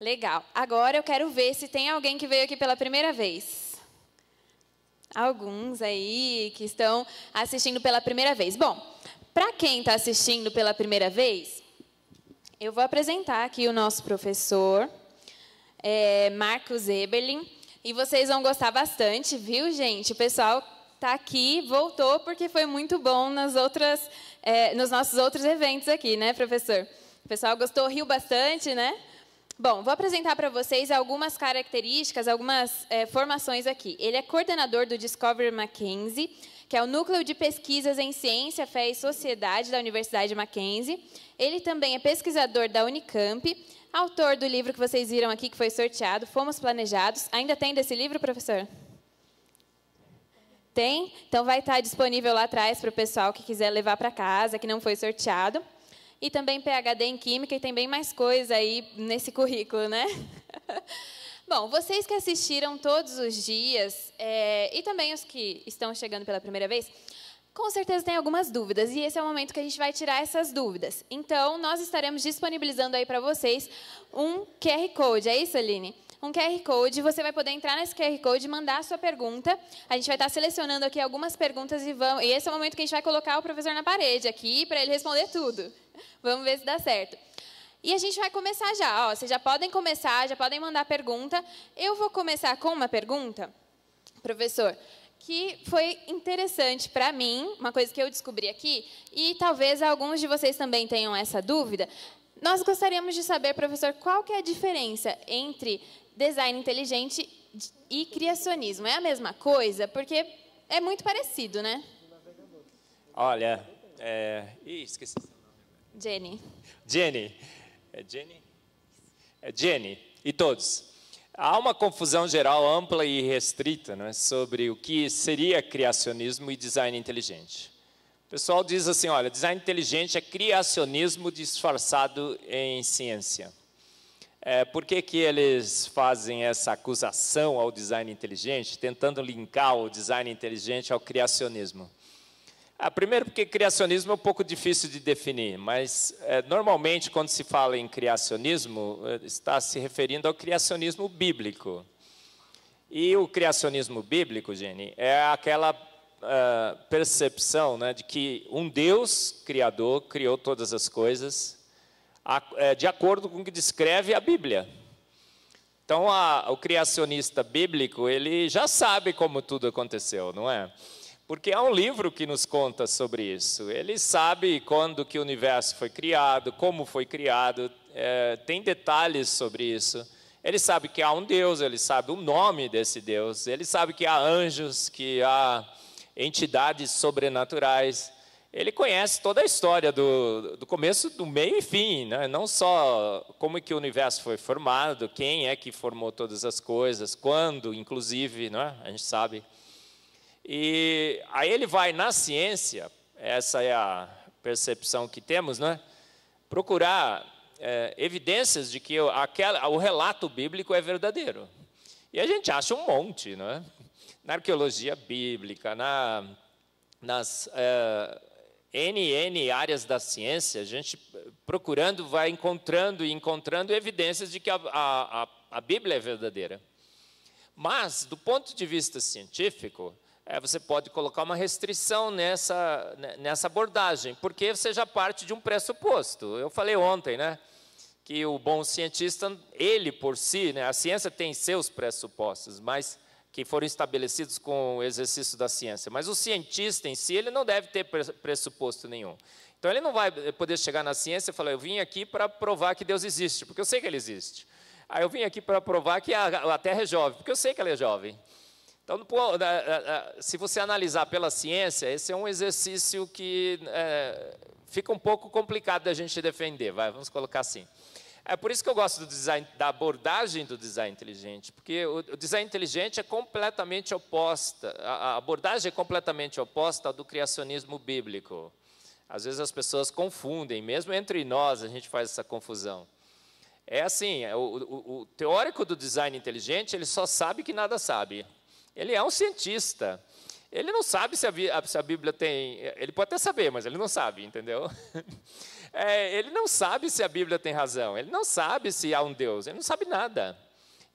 Legal. Agora eu quero ver se tem alguém que veio aqui pela primeira vez. Alguns aí que estão assistindo pela primeira vez. Bom, para quem está assistindo pela primeira vez, eu vou apresentar aqui o nosso professor, é, Marcos Eberlin. E vocês vão gostar bastante, viu, gente? O pessoal está aqui, voltou, porque foi muito bom nas outras, é, nos nossos outros eventos aqui, né, professor? O pessoal gostou, riu bastante, né? Bom, vou apresentar para vocês algumas características, algumas é, formações aqui. Ele é coordenador do Discovery Mackenzie, que é o Núcleo de Pesquisas em Ciência, Fé e Sociedade da Universidade Mackenzie. Ele também é pesquisador da Unicamp, autor do livro que vocês viram aqui, que foi sorteado, Fomos Planejados. Ainda tem desse livro, professor? Tem? Então vai estar disponível lá atrás para o pessoal que quiser levar para casa, que não foi sorteado e também PhD em Química, e tem bem mais coisa aí nesse currículo, né? Bom, vocês que assistiram todos os dias, é, e também os que estão chegando pela primeira vez, com certeza tem algumas dúvidas, e esse é o momento que a gente vai tirar essas dúvidas. Então, nós estaremos disponibilizando aí para vocês um QR Code, é isso, Aline? um QR Code. Você vai poder entrar nesse QR Code e mandar a sua pergunta. A gente vai estar selecionando aqui algumas perguntas e vão E esse é o momento que a gente vai colocar o professor na parede aqui para ele responder tudo. Vamos ver se dá certo. E a gente vai começar já. Ó, vocês já podem começar, já podem mandar pergunta. Eu vou começar com uma pergunta, professor, que foi interessante para mim, uma coisa que eu descobri aqui, e talvez alguns de vocês também tenham essa dúvida. Nós gostaríamos de saber, professor, qual que é a diferença entre design inteligente e criacionismo. É a mesma coisa? Porque é muito parecido, né? Olha, é... Ih, esqueci. Jenny. Jenny. É Jenny? É Jenny. E todos. Há uma confusão geral ampla e restrita né, sobre o que seria criacionismo e design inteligente. O pessoal diz assim, olha, design inteligente é criacionismo disfarçado em ciência. É, por que, que eles fazem essa acusação ao design inteligente, tentando linkar o design inteligente ao criacionismo? Ah, primeiro, porque criacionismo é um pouco difícil de definir, mas é, normalmente, quando se fala em criacionismo, é, está se referindo ao criacionismo bíblico. E o criacionismo bíblico, Jenny, é aquela uh, percepção né, de que um Deus criador criou todas as coisas é, de acordo com o que descreve a Bíblia. Então, a, o criacionista bíblico, ele já sabe como tudo aconteceu, não é? Porque há um livro que nos conta sobre isso. Ele sabe quando que o universo foi criado, como foi criado, é, tem detalhes sobre isso. Ele sabe que há um Deus, ele sabe o nome desse Deus, ele sabe que há anjos, que há entidades sobrenaturais ele conhece toda a história do, do começo, do meio e fim, né? não só como é que o universo foi formado, quem é que formou todas as coisas, quando, inclusive, né? a gente sabe. E aí ele vai na ciência, essa é a percepção que temos, né? procurar é, evidências de que aquela, o relato bíblico é verdadeiro. E a gente acha um monte, né? na arqueologia bíblica, na, nas... É, N, N áreas da ciência, a gente procurando vai encontrando e encontrando evidências de que a, a, a Bíblia é verdadeira. Mas, do ponto de vista científico, é, você pode colocar uma restrição nessa, nessa abordagem, porque você já parte de um pressuposto. Eu falei ontem, né? Que o bom cientista, ele por si, né, a ciência tem seus pressupostos, mas que foram estabelecidos com o exercício da ciência. Mas o cientista em si, ele não deve ter pressuposto nenhum. Então, ele não vai poder chegar na ciência e falar: eu vim aqui para provar que Deus existe, porque eu sei que ele existe. Aí ah, eu vim aqui para provar que a, a Terra é jovem, porque eu sei que ela é jovem. Então, se você analisar pela ciência, esse é um exercício que é, fica um pouco complicado da gente defender, vai, vamos colocar assim. É por isso que eu gosto design, da abordagem do design inteligente, porque o, design inteligente é completamente oposta, a, a abordagem é completamente oposta ao do criacionismo bíblico. Às vezes as pessoas confundem, mesmo entre nós a gente faz essa confusão. É assim, é, o, o, o, teórico do design inteligente, ele só sabe que nada sabe. Ele é um cientista. Ele não sabe se a, Bíblia tem. Ele pode até saber, mas ele não sabe, entendeu? É, ele não sabe se a Bíblia tem razão. Ele não sabe se há um Deus. Ele não sabe nada.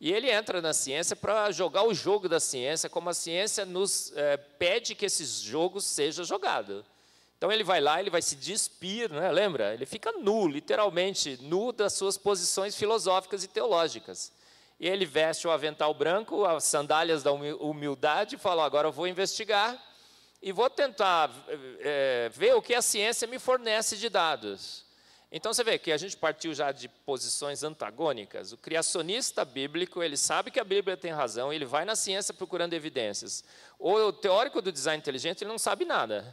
E ele entra na ciência para jogar o jogo da ciência, como a ciência nos é, pede que esse jogo seja jogado. Então ele vai lá, ele vai se despir, né? lembra? Ele fica nu, literalmente nu das suas posições filosóficas e teológicas e Ele veste o avental branco, as sandálias da humildade, e fala: agora eu vou investigar e vou tentar é, ver o que a ciência me fornece de dados. Então você vê que a gente partiu já de posições antagônicas. O criacionista bíblico, ele sabe que a Bíblia tem razão, ele vai na ciência procurando evidências. Ou o teórico do design inteligente, ele não sabe nada.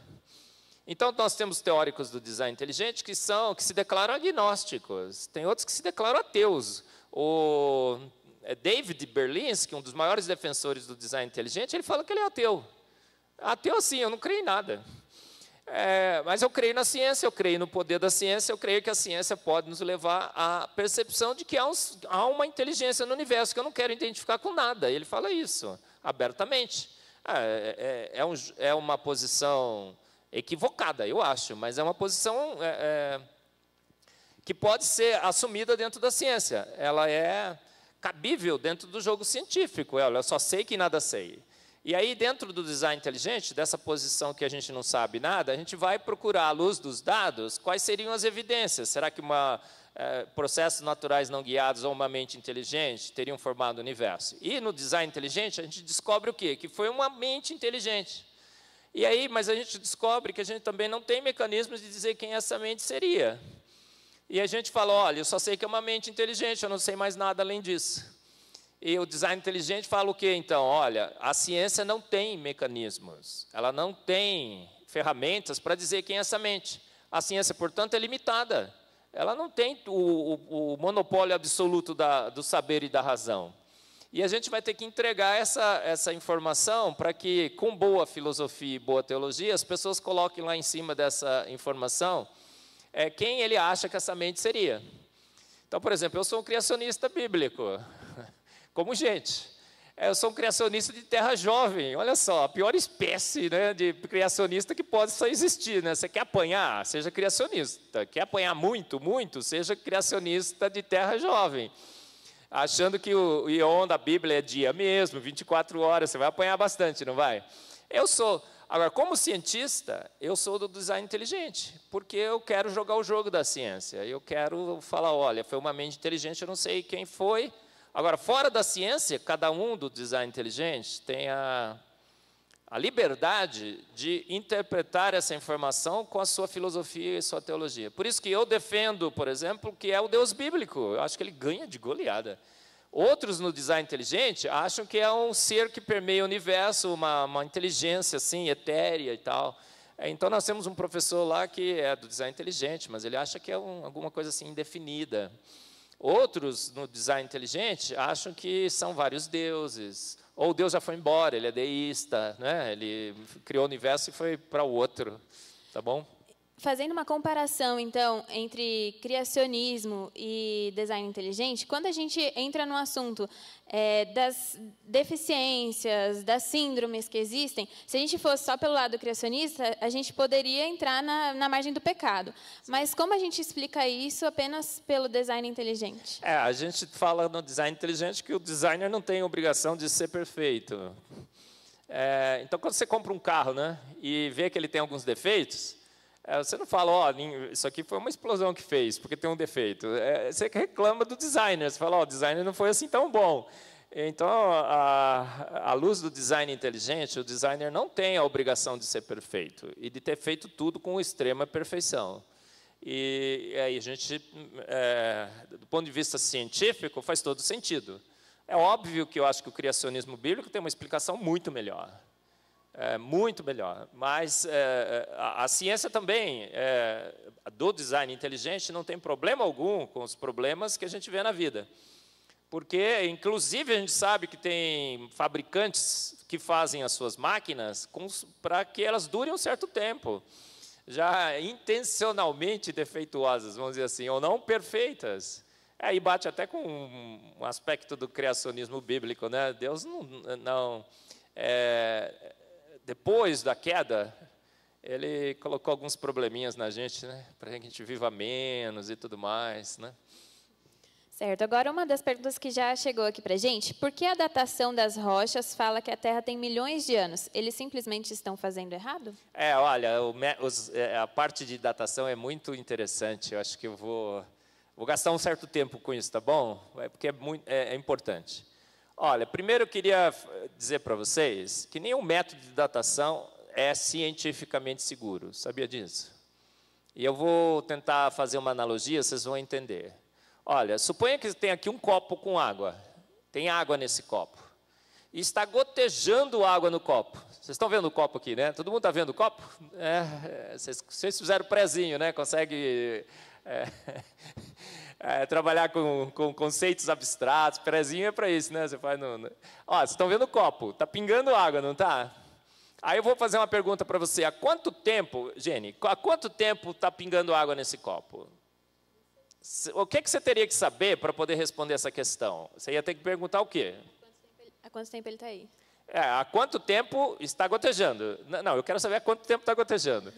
Então nós temos teóricos do design inteligente que são que se declaram agnósticos, tem outros que se declaram ateus. O é David Berlinski, um dos maiores defensores do design inteligente, ele fala que ele é ateu. Ateu sim, eu não creio em nada. É, mas eu creio na ciência, eu creio no poder da ciência, eu creio que a ciência pode nos levar à percepção de que há, há uma inteligência no universo que eu não quero identificar com nada. Ele fala isso abertamente. É, é, é um, é uma posição equivocada, eu acho, mas é uma posição é, que pode ser assumida dentro da ciência. Ela é cabível dentro do jogo científico. É, olha, eu só sei que nada sei. E aí, dentro do design inteligente, dessa posição que a gente não sabe nada, a gente vai procurar, à luz dos dados, quais seriam as evidências. Será que uma, é, processos naturais não guiados ou uma mente inteligente teriam formado o universo? E no design inteligente, a gente descobre o quê? Que foi uma mente inteligente. E aí, mas a gente descobre que a gente também não tem mecanismos de dizer quem essa mente seria. E a gente fala: olha, eu só sei que é uma mente inteligente, eu não sei mais nada além disso. E o design inteligente fala o quê, então? Olha, a ciência não tem mecanismos, ela não tem ferramentas para dizer quem é essa mente. A ciência, portanto, é limitada. Ela não tem o, o, o monopólio absoluto da, do saber e da razão. E a gente vai ter que entregar essa, essa informação para que, com boa filosofia e boa teologia, as pessoas coloquem lá em cima dessa informação é, quem ele acha que essa mente seria. Então, por exemplo, eu sou um criacionista bíblico, como gente. É, eu sou um criacionista de terra jovem, olha só, a pior espécie né, de criacionista que pode só existir. Né? Você quer apanhar? Seja criacionista. Quer apanhar muito, muito? Seja criacionista de terra jovem. Achando que o ion da Bíblia é dia mesmo, 24 horas, você vai apanhar bastante, não vai? Eu sou Agora, como cientista, eu sou do design inteligente, porque eu quero jogar o jogo da ciência. Eu quero falar, olha, foi uma mente inteligente, eu não sei quem foi. Agora, fora da ciência, cada um do design inteligente tem a, a liberdade de interpretar essa informação com a sua filosofia e sua teologia. Por isso que eu defendo, por exemplo, que é o Deus bíblico. Eu acho que ele ganha de goleada. Outros no design inteligente acham que é um ser que permeia o universo, uma, uma inteligência assim, etérea e tal. É, então, nós temos um professor lá que é do design inteligente, mas ele acha que é um, alguma coisa assim indefinida. Outros no design inteligente acham que são vários deuses. Ou Deus já foi embora, ele é deísta, né? ele criou o universo e foi para o outro. Tá bom? fazendo uma comparação, então, entre criacionismo e design inteligente, quando a gente entra no assunto é, das deficiências, das síndromes que existem, se a gente fosse só pelo lado criacionista, a gente poderia entrar na, na margem do pecado. Mas como a gente explica isso apenas pelo design inteligente? É, a gente fala no design inteligente que o designer não tem obrigação de ser perfeito. É, então, quando você compra um carro né, e vê que ele tem alguns defeitos, é, você não fala, ó, oh, isso aqui foi uma explosão que fez, porque tem um defeito. É, você reclama do designer, você fala, ó, oh, o designer não foi assim tão bom. Então, à luz do design inteligente, o designer não tem a obrigação de ser perfeito e de ter feito tudo com extrema perfeição. E aí a gente, é, do ponto de vista científico, faz todo sentido. É óbvio que eu acho que o criacionismo bíblico tem uma explicação muito melhor. É, muito melhor. Mas é, é, a, a, ciência também, é, do design inteligente, não tem problema algum com os problemas que a gente vê na vida. Porque, inclusive, a gente sabe que tem fabricantes que fazem as suas máquinas para que elas durem um certo tempo. Já intencionalmente defeituosas, vamos dizer assim, ou não perfeitas. Aí é, bate até com um, um aspecto do criacionismo bíblico, né? Deus não, não é, depois da queda, ele colocou alguns probleminhas na gente, né? Para que a gente viva menos e tudo mais, né? Certo. Agora, uma das perguntas que já chegou aqui para a gente: por que a datação das rochas fala que a Terra tem milhões de anos? Eles simplesmente estão fazendo errado? É, olha, o, os, é, a parte de datação é muito interessante. Eu acho que eu vou, vou gastar um certo tempo com isso, tá bom? É porque é, muito, é, é importante. Olha, primeiro eu queria eh, dizer para vocês que nenhum método de datação é cientificamente seguro. Sabia disso? E eu vou tentar fazer uma analogia, vocês vão entender. Olha, suponha que tem aqui um copo com água. Tem água nesse copo. E está gotejando água no copo. Vocês estão vendo o copo aqui, né? Todo mundo está vendo o copo? É, é vocês, vocês fizeram prezinho, né? Consegue. É. é, trabalhar com, com, conceitos abstratos, prezinho é para isso, né? Você faz no, no... Ó, vocês estão vendo o copo, tá pingando água, não tá? Aí eu vou fazer uma pergunta para você, há quanto tempo, Jenny, há quanto tempo está pingando água nesse copo? O que, é que você teria que saber para poder responder essa questão? Você ia ter que perguntar o quê? Há quanto tempo ele está aí? É, há quanto tempo está gotejando? Não, eu quero saber há quanto tempo está gotejando.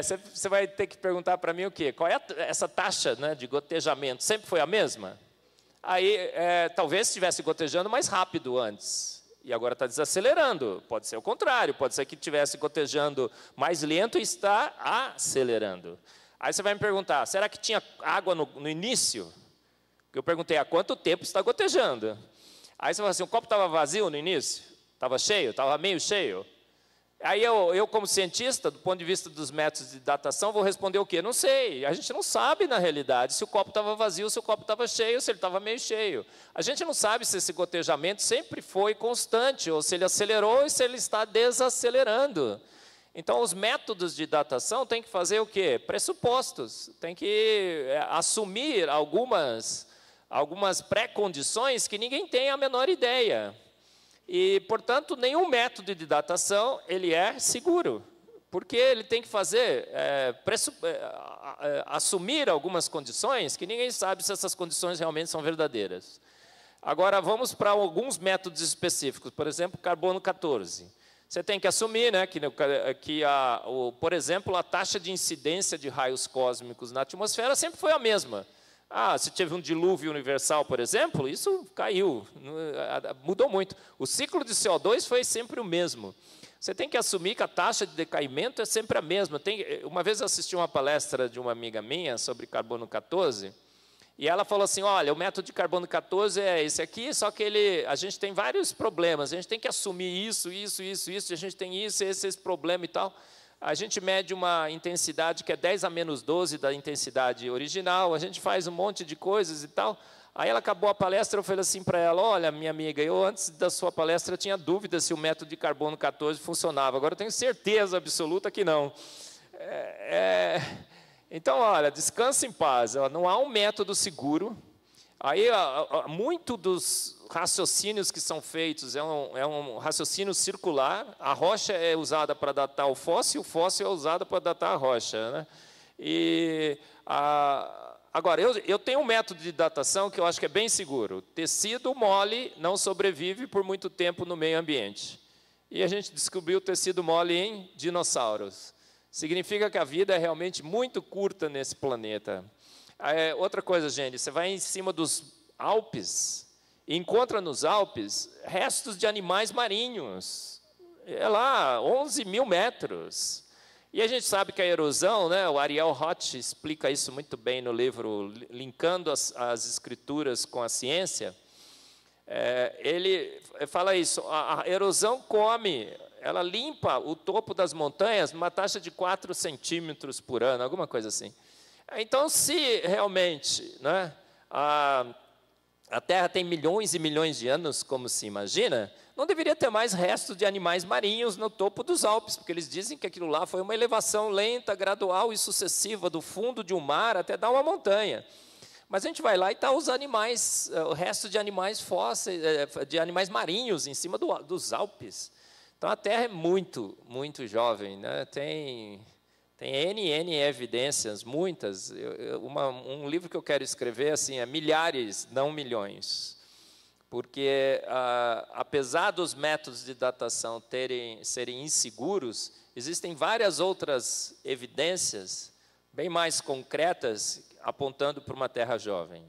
Você é, vai ter que perguntar para mim o quê? Qual é a, essa taxa né, de gotejamento? Sempre foi a mesma? Aí, é, talvez estivesse gotejando mais rápido antes. E agora está desacelerando. Pode ser o contrário. Pode ser que estivesse gotejando mais lento e está acelerando. Aí você vai me perguntar, será que tinha água no, no início? Eu perguntei, há quanto tempo está gotejando? Aí você fala assim, o copo estava vazio no início? Estava cheio? Estava meio cheio? Aí eu, eu, como cientista, do ponto de vista dos métodos de datação, vou responder o quê? Não sei. A gente não sabe, na realidade, se o copo estava vazio, se o copo estava cheio, se ele estava meio cheio. A gente não sabe se esse gotejamento sempre foi constante, ou se ele acelerou e se ele está desacelerando. Então, os métodos de datação têm que fazer o quê? Pressupostos. Tem que é, assumir algumas, algumas pré-condições que ninguém tem a menor ideia. E, portanto, nenhum método de datação ele é seguro, porque ele tem que fazer é, é assumir algumas condições que ninguém sabe se essas condições realmente são verdadeiras. Agora vamos para alguns métodos específicos, por exemplo, carbono 14. Você tem que assumir né, que, que a, o, por exemplo, a taxa de incidência de raios cósmicos na atmosfera sempre foi a mesma. Ah, se teve um dilúvio universal, por exemplo, isso caiu, mudou muito. O ciclo de CO2 foi sempre o mesmo. Você tem que assumir que a taxa de decaimento é sempre a mesma. Tem, uma vez eu assisti uma palestra de uma amiga minha sobre carbono 14, e ela falou assim: olha, o método de carbono 14 é esse aqui, só que ele, a gente tem vários problemas, a gente tem que assumir isso, isso, isso, isso, a gente tem isso, esse, esse problema e tal a gente mede uma intensidade que é 10 a menos 12 da intensidade original, a gente faz um monte de coisas e tal. Aí ela acabou a palestra, eu falei assim para ela: Olha, minha amiga, eu antes da sua palestra tinha dúvida se o método de carbono 14 funcionava, agora eu tenho certeza absoluta que não. É, é... Então, olha, descansa em paz, não há um método seguro Aí, a, a, muito dos raciocínios que são feitos é um, é um raciocínio circular. A rocha é usada para datar o fóssil, o fóssil é usado para datar a rocha. Né? E a, agora, eu, eu tenho um método de datação que eu acho que é bem seguro. Tecido mole não sobrevive por muito tempo no meio ambiente. E a gente descobriu tecido mole em dinossauros. Significa que a vida é realmente muito curta nesse planeta. É, outra coisa, gente, você vai em cima dos Alpes, e encontra nos Alpes restos de animais marinhos. É lá, 11 mil metros. E a gente sabe que a erosão, né, o Ariel Roth explica isso muito bem no livro, linkando as, as escrituras com a ciência. É, ele fala isso: a, a, erosão come, ela limpa o topo das montanhas numa taxa de 4 centímetros por ano, alguma coisa assim. Então, se realmente né, a, a Terra tem milhões e milhões de anos, como se imagina, não deveria ter mais restos de animais marinhos no topo dos Alpes, porque eles dizem que aquilo lá foi uma elevação lenta, gradual e sucessiva do fundo de um mar até dar uma montanha. Mas a gente vai lá e está os animais, eh, o resto de animais fósseis, eh, de animais marinhos em cima do, dos Alpes. Então a Terra é muito, muito jovem, né? tem tem N, N evidências, muitas. Eu, uma, um livro que eu quero escrever assim, é milhares, não milhões. Porque, ah, apesar dos métodos de datação terem, serem inseguros, existem várias outras evidências, bem mais concretas, apontando para uma terra jovem.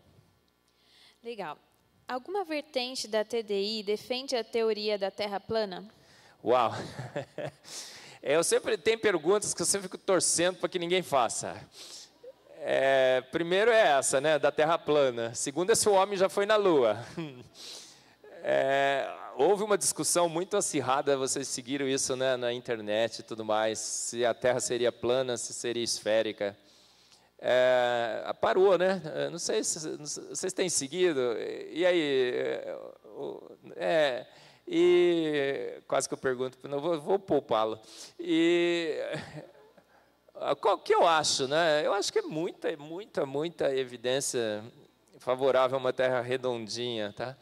Legal. Alguma vertente da TDI defende a teoria da Terra plana? Uau! É, eu sempre tenho perguntas que eu sempre fico torcendo para que ninguém faça. É, primeiro é essa, né, da Terra plana. Segundo é se o homem já foi na Lua. É, houve uma discussão muito acirrada, vocês seguiram isso né, na internet e tudo mais, se a Terra seria plana, se seria esférica. É, parou, né? Não sei se vocês têm seguido. E aí, é, é e quase que eu pergunto, não vou, vou poupá-lo. E qual que eu acho, né? Eu acho que é muita, muita, muita evidência favorável a uma terra redondinha, tá?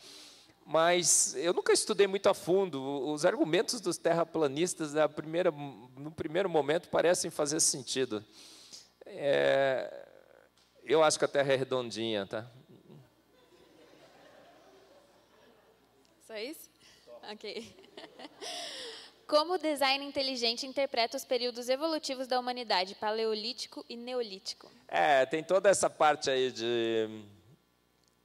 Mas eu nunca estudei muito a fundo. Os argumentos dos terraplanistas, na primeira, no primeiro momento, parecem fazer sentido. É, eu acho que a Terra é redondinha, tá? Só isso? Ok. Como o design inteligente interpreta os períodos evolutivos da humanidade, paleolítico e neolítico? É, tem toda essa parte aí de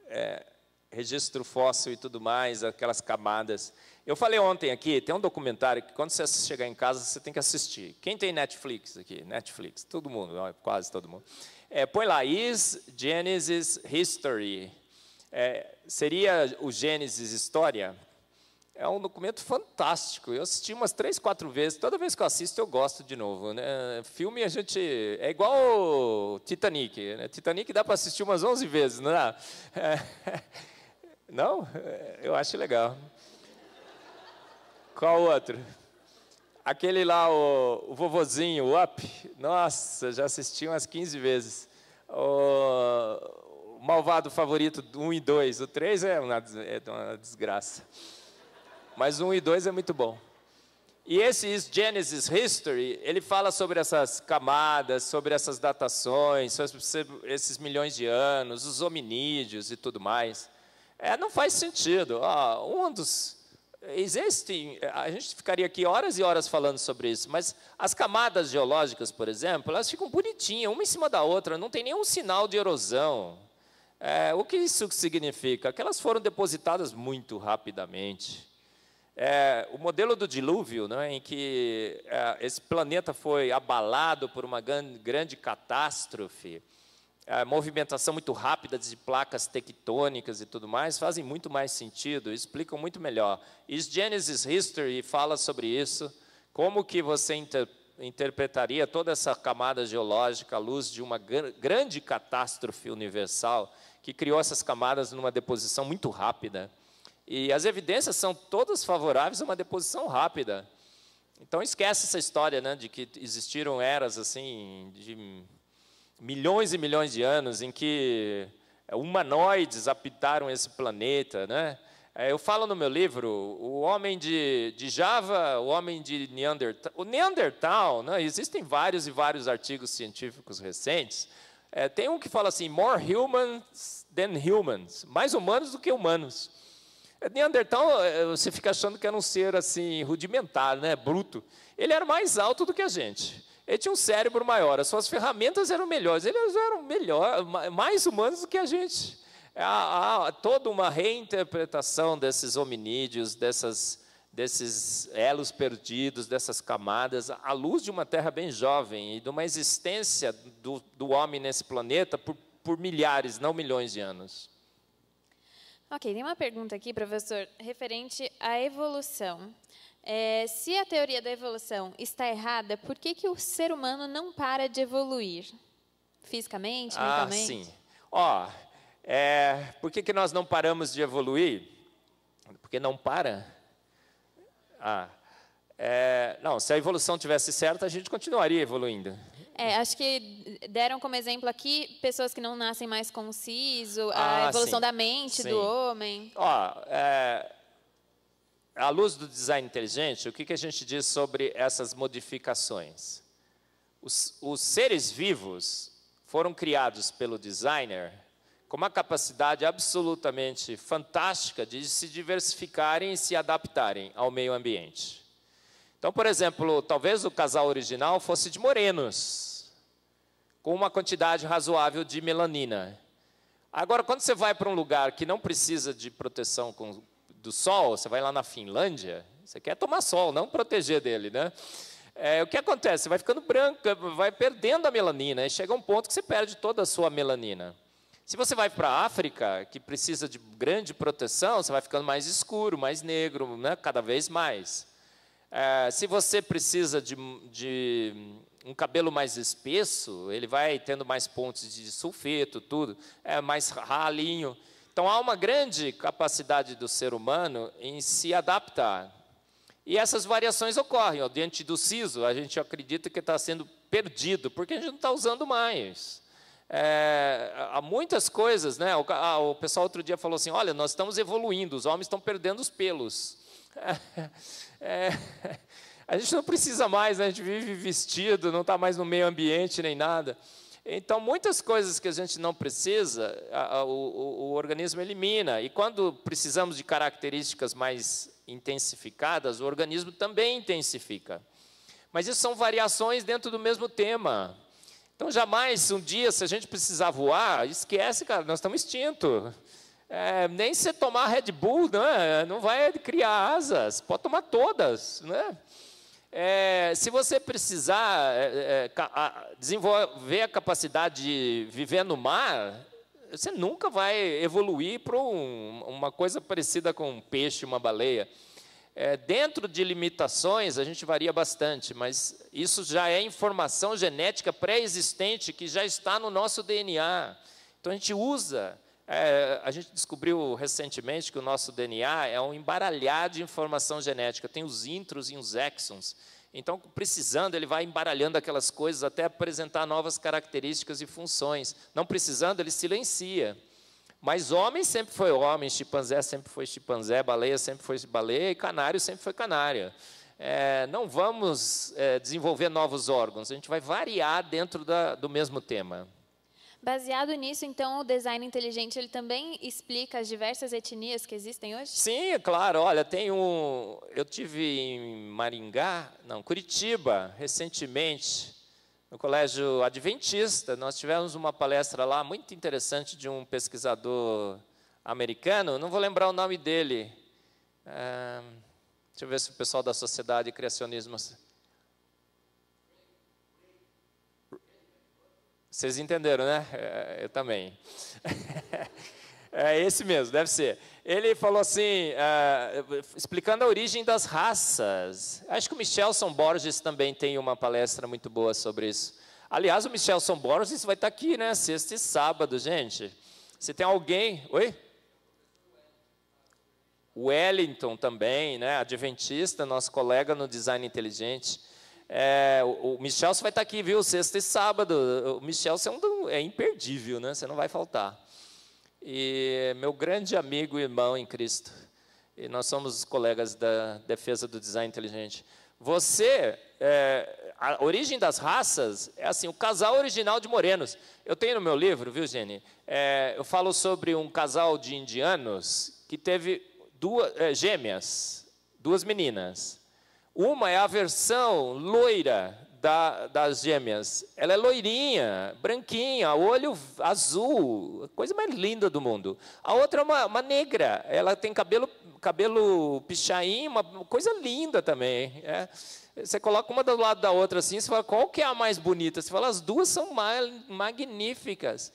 é, registro fóssil e tudo mais, aquelas camadas. Eu falei ontem aqui, tem um documentário que quando você chegar em casa você tem que assistir. Quem tem Netflix aqui? Netflix, todo mundo, quase todo mundo. É, põe lá, Is Genesis History. É, seria o Gênesis História? é um documento fantástico. Eu assisti umas três, quatro vezes. Toda vez que eu assisto, eu gosto de novo. Né? Filme, a gente. É igual Titanic. Né? Titanic dá para assistir umas 11 vezes, não dá? É... Não? É, eu acho legal. Qual outro? Aquele lá, o, o vovozinho, o Up. Nossa, já assisti umas 15 vezes. O, o malvado favorito 1 um e 2. O 3 é uma, é uma desgraça. Mas um e dois é muito bom. E esse Genesis History, ele fala sobre essas camadas, sobre essas datações, sobre esses milhões de anos, os hominídeos e tudo mais. É, não faz sentido. Ah, um dos existem, a gente ficaria aqui horas e horas falando sobre isso, mas as camadas geológicas, por exemplo, elas ficam bonitinhas, uma em cima da outra, não tem nenhum sinal de erosão. É, o que isso significa? Que elas foram depositadas muito rapidamente é, o modelo do dilúvio, né, em que é, esse planeta foi abalado por uma grande, catástrofe, é, movimentação muito rápida de placas tectônicas e tudo mais, fazem muito mais sentido, explicam muito melhor. E Genesis History fala sobre isso, como que você inter interpretaria toda essa camada geológica à luz de uma gr grande catástrofe universal que criou essas camadas numa deposição muito rápida. E as evidências são todas favoráveis a uma deposição rápida. Então esquece essa história né, de que existiram eras assim de milhões e milhões de anos em que humanoides habitaram esse planeta, né? É, eu falo no meu livro, o homem de, de Java, o homem de Neandertal. O Neandertal, né, existem vários e vários artigos científicos recentes. É, tem um que fala assim, more humans than humans, mais humanos do que humanos. É, Neandertal, é, você fica achando que era um ser assim rudimentar, né, bruto. Ele era mais alto do que a gente. Ele tinha um cérebro maior, as suas ferramentas eram melhores, eles eram melhor, mais humanos do que a gente. Há, há toda uma reinterpretação desses hominídeos, dessas, desses elos perdidos, dessas camadas, à luz de uma Terra bem jovem e de uma existência do, do homem nesse planeta por, por milhares, não milhões de anos. Ok, tem uma pergunta aqui, professor, referente à evolução. É, se a teoria da evolução está errada, por que, que o ser humano não para de evoluir? Fisicamente, ah, mentalmente? Ah, sim. Ó, é, por que, que nós não paramos de evoluir? Porque não para. Ah, é, não, se a evolução tivesse certa, a gente continuaria evoluindo. É, acho que deram como exemplo aqui pessoas que não nascem mais com o siso, a ah, evolução sim. da mente sim. do homem. Ó, é, à luz do design inteligente, o que, que a gente diz sobre essas modificações? Os, os seres vivos foram criados pelo designer com uma capacidade absolutamente fantástica de se diversificarem e se adaptarem ao meio ambiente. Então, por exemplo, talvez o casal original fosse de morenos com uma quantidade razoável de melanina. Agora, quando você vai para um lugar que não precisa de proteção com, do sol, você vai lá na Finlândia, você quer tomar sol, não proteger dele, né? É, o que acontece? Você vai ficando branca, vai perdendo a melanina, e chega um ponto que você perde toda a sua melanina. Se você vai para a África, que precisa de grande proteção, você vai ficando mais escuro, mais negro, né? cada vez mais. É, se você precisa de, de um cabelo mais espesso, ele vai tendo mais pontes de sulfeto, tudo, é mais ralinho. Então há uma grande capacidade do ser humano em se adaptar. E essas variações ocorrem. diante do siso, a gente acredita que está sendo perdido, porque a gente não está usando mais. É, há muitas coisas, né? O, ah, o pessoal outro dia falou assim: olha, nós estamos evoluindo, os homens estão perdendo os pelos. É, é, a gente não precisa mais, né? a gente vive vestido, não está mais no meio ambiente nem nada. Então, muitas coisas que a gente não precisa, a, a, o, o, organismo elimina. E quando precisamos de características mais intensificadas, o organismo também intensifica. Mas isso são variações dentro do mesmo tema. Então, jamais um dia, se a gente precisar voar, esquece, cara, nós estamos extintos. É, nem se tomar Red Bull, né? não vai criar asas, pode tomar todas. Né? É, se você precisar é, é a, desenvolver a capacidade de viver no mar, você nunca vai evoluir para um, uma coisa parecida com um peixe, uma baleia. É, dentro de limitações, a gente varia bastante, mas isso já é informação genética pré-existente que já está no nosso DNA. Então a gente usa é, a gente descobriu recentemente que o nosso DNA é um embaralhar de informação genética. Tem os intros e os exons. Então, precisando, ele vai embaralhando aquelas coisas até apresentar novas características e funções. Não precisando, ele silencia. Mas homem sempre foi homem, chimpanzé sempre foi chimpanzé, baleia sempre foi baleia e canário sempre foi canário. É, não vamos é, desenvolver novos órgãos, a gente vai variar dentro da, do mesmo tema. Baseado nisso, então, o design inteligente ele também explica as diversas etnias que existem hoje? Sim, é claro. Olha, tem um. Eu tive em Maringá, não, Curitiba, recentemente, no Colégio Adventista. Nós tivemos uma palestra lá muito interessante de um pesquisador americano. Não vou lembrar o nome dele. É, deixa eu ver se o pessoal da Sociedade Criacionismo Vocês entenderam, né? É, é, eu também. é esse mesmo, deve ser. Ele falou assim, é, explicando a origem das raças. Acho que o Michelson Borges também tem uma palestra muito boa sobre isso. Aliás, o Michelson Borges vai estar aqui, né? Sexta e sábado, gente. Se tem alguém. Oi? Wellington também, né? Adventista, nosso colega no design inteligente. É, o, Michel Michel vai estar aqui, viu? Sexta e sábado. O Michel é, um, é imperdível, né? Você não vai faltar. E meu grande amigo e irmão em Cristo. E nós somos colegas da defesa do design inteligente. Você, é, a origem das raças é assim, o casal original de morenos. Eu tenho no meu livro, viu, Jenny? É, eu falo sobre um casal de indianos que teve duas é, gêmeas, duas meninas. Uma é a versão loira da, das gêmeas. Ela é loirinha, branquinha, olho azul, coisa mais linda do mundo. A outra é uma, uma negra, ela tem cabelo, cabelo pichain, uma coisa linda também. É. Você coloca uma do lado da outra assim, você fala, qual que é a mais bonita? Você fala, as duas são magníficas.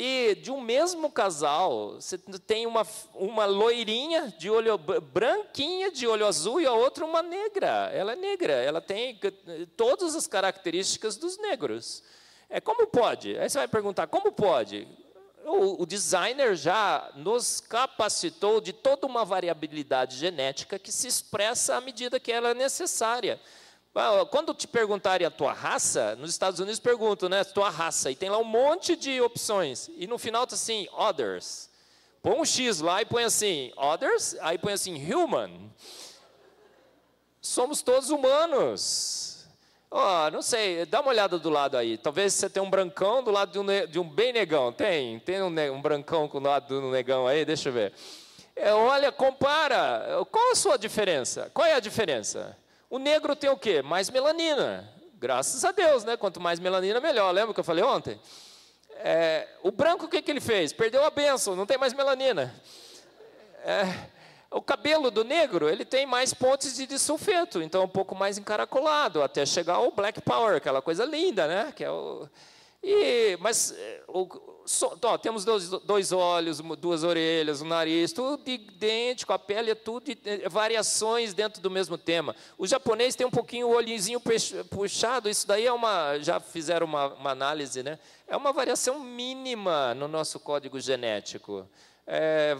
E de um mesmo casal, você tem uma, uma loirinha de olho branquinha de olho azul e a outra uma negra. Ela é negra, ela tem todas as características dos negros. É como pode? Aí você vai perguntar, como pode? O, o designer já nos capacitou de toda uma variabilidade genética que se expressa à medida que ela é necessária. Ah, quando te perguntarem a tua raça, nos Estados Unidos perguntam, né? Tua raça. E tem lá um monte de opções. E no final tá assim, others. Põe um X lá e põe assim, others. Aí põe assim, human. Somos todos humanos. Oh, não sei, dá uma olhada do lado aí. Talvez você tenha um brancão do lado de um, de um bem negão. Tem? Tem um, um brancão com o lado do negão aí? Deixa eu ver. É, olha, compara. Qual a sua diferença? Qual é a diferença? O negro tem o quê? Mais melanina. Graças a Deus, né? Quanto mais melanina, melhor. Lembra que eu falei ontem? É, o branco, o que, que ele fez? Perdeu a benção, não tem mais melanina. É, o cabelo do negro, ele tem mais pontes de sulfeto, então é um pouco mais encaracolado, até chegar ao black power, aquela coisa linda, né? Que é o... e, mas é, o, So, ó, temos dois, dois olhos, duas orelhas, um nariz, tudo idêntico, a pele é tudo, é, variações dentro do mesmo tema. O japonês tem um pouquinho o olhinho puxado, isso daí é uma, já fizeram uma, uma análise, né? É uma variação mínima no nosso código genético. É,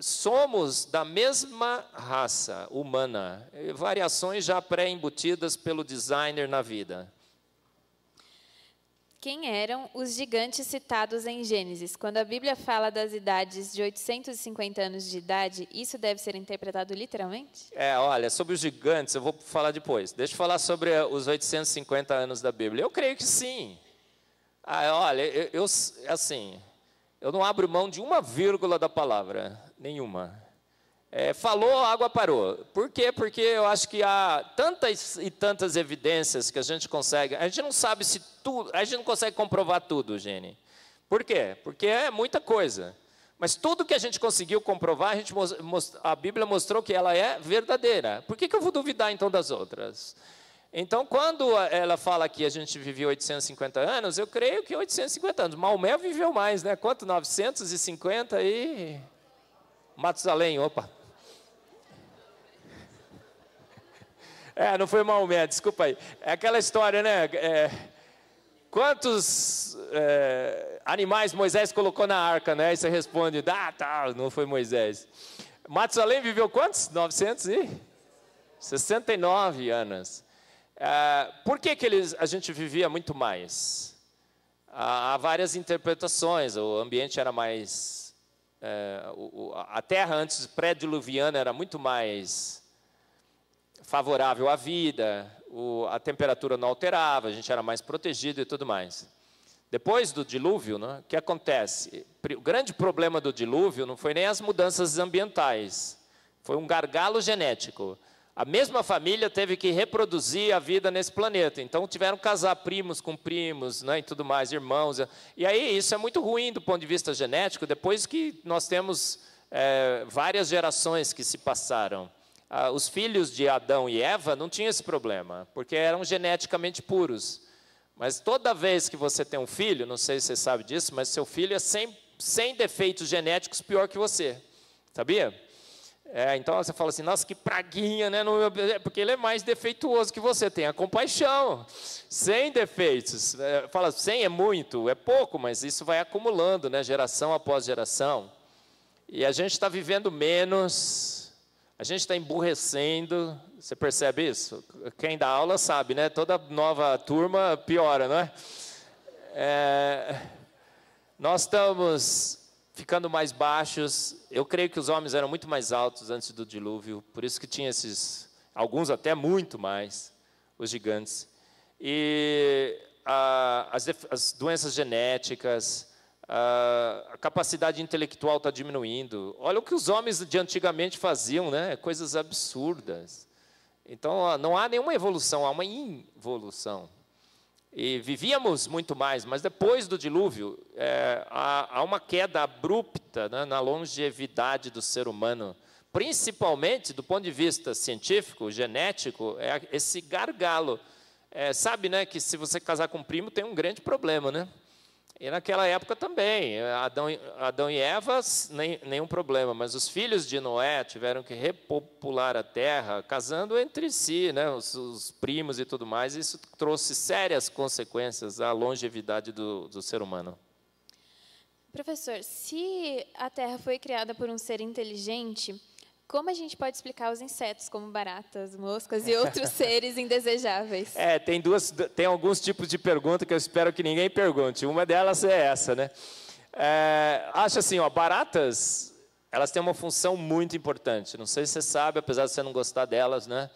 somos da mesma raça humana, variações já pré-embutidas pelo designer na vida quem eram os gigantes citados em Gênesis. Quando a Bíblia fala das idades de 850 anos de idade, isso deve ser interpretado literalmente? É, olha, sobre os gigantes eu vou falar depois. Deixa eu falar sobre eh, os 850 anos da Bíblia. Eu creio que sim. Ah, olha, eu, eu assim, eu não abro mão de uma vírgula da palavra, nenhuma. É, falou, a água parou. Por quê? Porque eu acho que há tantas e tantas evidências que a gente consegue. A gente não sabe se tudo. A gente não consegue comprovar tudo, Gene. Por quê? Porque é muita coisa. Mas tudo que a gente conseguiu comprovar, a, gente, a Bíblia mostrou que ela é verdadeira. Por que, que eu vou duvidar então das outras? Então, quando ela fala que a gente viveu 850 anos, eu creio que 850 anos. Maomé viveu mais, né? Quanto? 950 e. Matusalém, opa. É, não foi Maomé, desculpa aí. É aquela história, né? É, quantos é, animais Moisés colocou na arca, né? E você responde, ah, tá, não foi Moisés. Matsalém viveu quantos? 969 anos. É, por que, que eles, a gente vivia muito mais? Há, várias interpretações. O ambiente era mais. É, a terra antes pré-diluviana era muito mais favorável à vida, o, a temperatura não alterava, a gente era mais protegido e tudo mais. Depois do dilúvio, né, o que acontece? O grande problema do dilúvio não foi nem as mudanças ambientais, foi um gargalo genético. A mesma família teve que reproduzir a vida nesse planeta. Então tiveram que casar primos com primos, né, e tudo mais, irmãos. E aí isso é muito ruim do ponto de vista genético, depois que nós temos é, várias gerações que se passaram ah, os filhos de Adão e Eva não tinham esse problema, porque eram geneticamente puros. Mas toda vez que você tem um filho, não sei se você sabe disso, mas seu filho é sem, sem defeitos genéticos pior que você. Sabia? É, então você fala assim, nossa, que praguinha, né? É, porque ele é mais defeituoso que você, tem a compaixão, sem defeitos. É, fala, sem é muito, é pouco, mas isso vai acumulando, né? Geração após geração. E a gente está vivendo menos, a gente está emburrecendo, você percebe isso? Quem dá aula sabe, né? Toda nova turma piora, não é? é nós estamos ficando mais baixos. Eu creio que os homens eram muito mais altos antes do dilúvio, por isso que tinha esses, alguns até muito mais, os gigantes. E a, as, as doenças genéticas, a capacidade intelectual está diminuindo. Olha o que os homens de antigamente faziam, né? coisas absurdas. Então, não há nenhuma evolução, há uma involução. E vivíamos muito mais, mas depois do dilúvio, é, há, há, uma queda abrupta né, na longevidade do ser humano. Principalmente do ponto de vista científico, genético, é esse gargalo. É, sabe né, que se você casar com um primo, tem um grande problema, né? E naquela época também, eh, Adão, Adão e Eva, nem, nenhum problema, mas os filhos de Noé tiveram que repopular a terra, casando entre si, né, os, os primos e tudo mais, e isso trouxe sérias consequências à longevidade do, do ser humano. Professor, se a Terra foi criada por um ser inteligente, como a gente pode explicar os insetos, como baratas, moscas e outros seres indesejáveis? É, tem, duas, tem alguns tipos de pergunta que eu espero que ninguém pergunte. Uma delas é essa, né? É, acho assim, ó, baratas, elas têm uma função muito importante. Não sei se você sabe, apesar de você não gostar delas, né?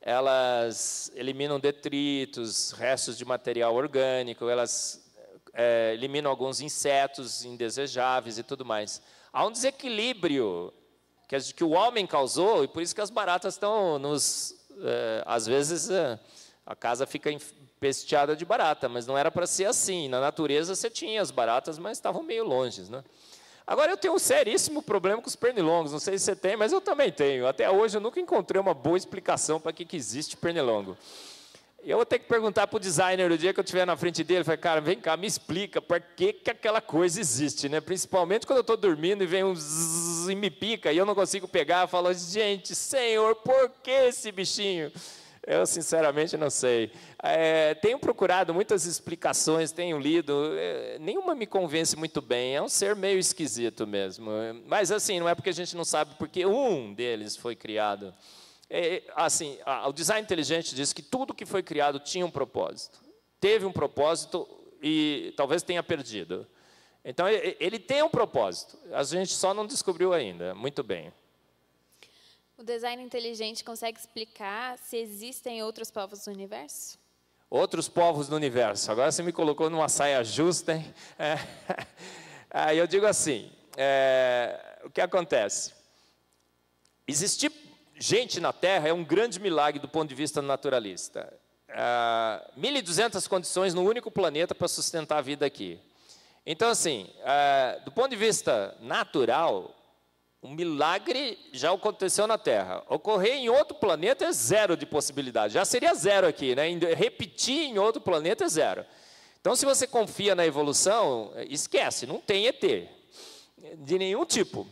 Elas eliminam detritos, restos de material orgânico, elas é, eliminam alguns insetos indesejáveis e tudo mais. Há um desequilíbrio que, é que o homem causou, e por isso que as baratas estão nos. É, às vezes é, a casa fica pesteada de barata, mas não era para ser assim. Na natureza você tinha as baratas, mas estavam meio longe. Né? Agora eu tenho um seríssimo problema com os pernilongos. Não sei se você tem, mas eu também tenho. Até hoje eu nunca encontrei uma boa explicação para que, que existe pernilongo. Eu vou ter que perguntar para o designer o dia que eu estiver na frente dele, falei, cara, vem cá, me explica por que, que aquela coisa existe, né? Principalmente quando eu estou dormindo e vem um zzz e me pica e eu não consigo pegar, falo, gente, senhor, por que esse bichinho? Eu sinceramente não sei. É, tenho procurado muitas explicações, tenho lido, é, nenhuma me convence muito bem. É um ser meio esquisito mesmo. Mas assim, não é porque a gente não sabe porque um deles foi criado. É, é, assim, a, o design inteligente diz que tudo que foi criado tinha um propósito, teve um propósito e talvez tenha perdido. Então ele, tem um propósito, a gente só não descobriu ainda. Muito bem. O design inteligente consegue explicar se existem outros povos no universo? Outros povos no universo. Agora você me colocou numa saia justa, hein? É. Aí eu digo assim: é, o que acontece? Existir gente na Terra é um grande milagre do ponto de vista naturalista. 1.200 ah, condições no único planeta para sustentar a vida aqui. Então, assim, ah, do ponto de vista natural, um milagre já aconteceu na Terra. Ocorrer em outro planeta é zero de possibilidade. Já seria zero aqui, né? Repetir em outro planeta é zero. Então, se você confia na evolução, esquece, não tem ET de nenhum tipo.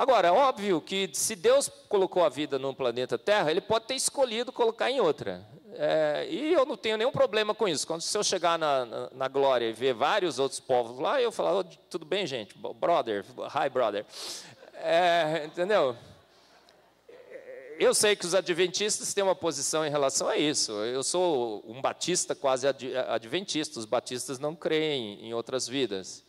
Agora, é óbvio que se Deus colocou a vida num planeta Terra, Ele pode ter escolhido colocar em outra. É, e eu não tenho nenhum problema com isso. Quando se eu chegar na, na, na glória e ver vários outros povos lá, eu falar, oh, tudo bem, gente, brother, hi, brother. É, entendeu? Eu sei que os adventistas têm uma posição em relação a isso. Eu sou um batista quase adventista. Os batistas não creem em outras vidas.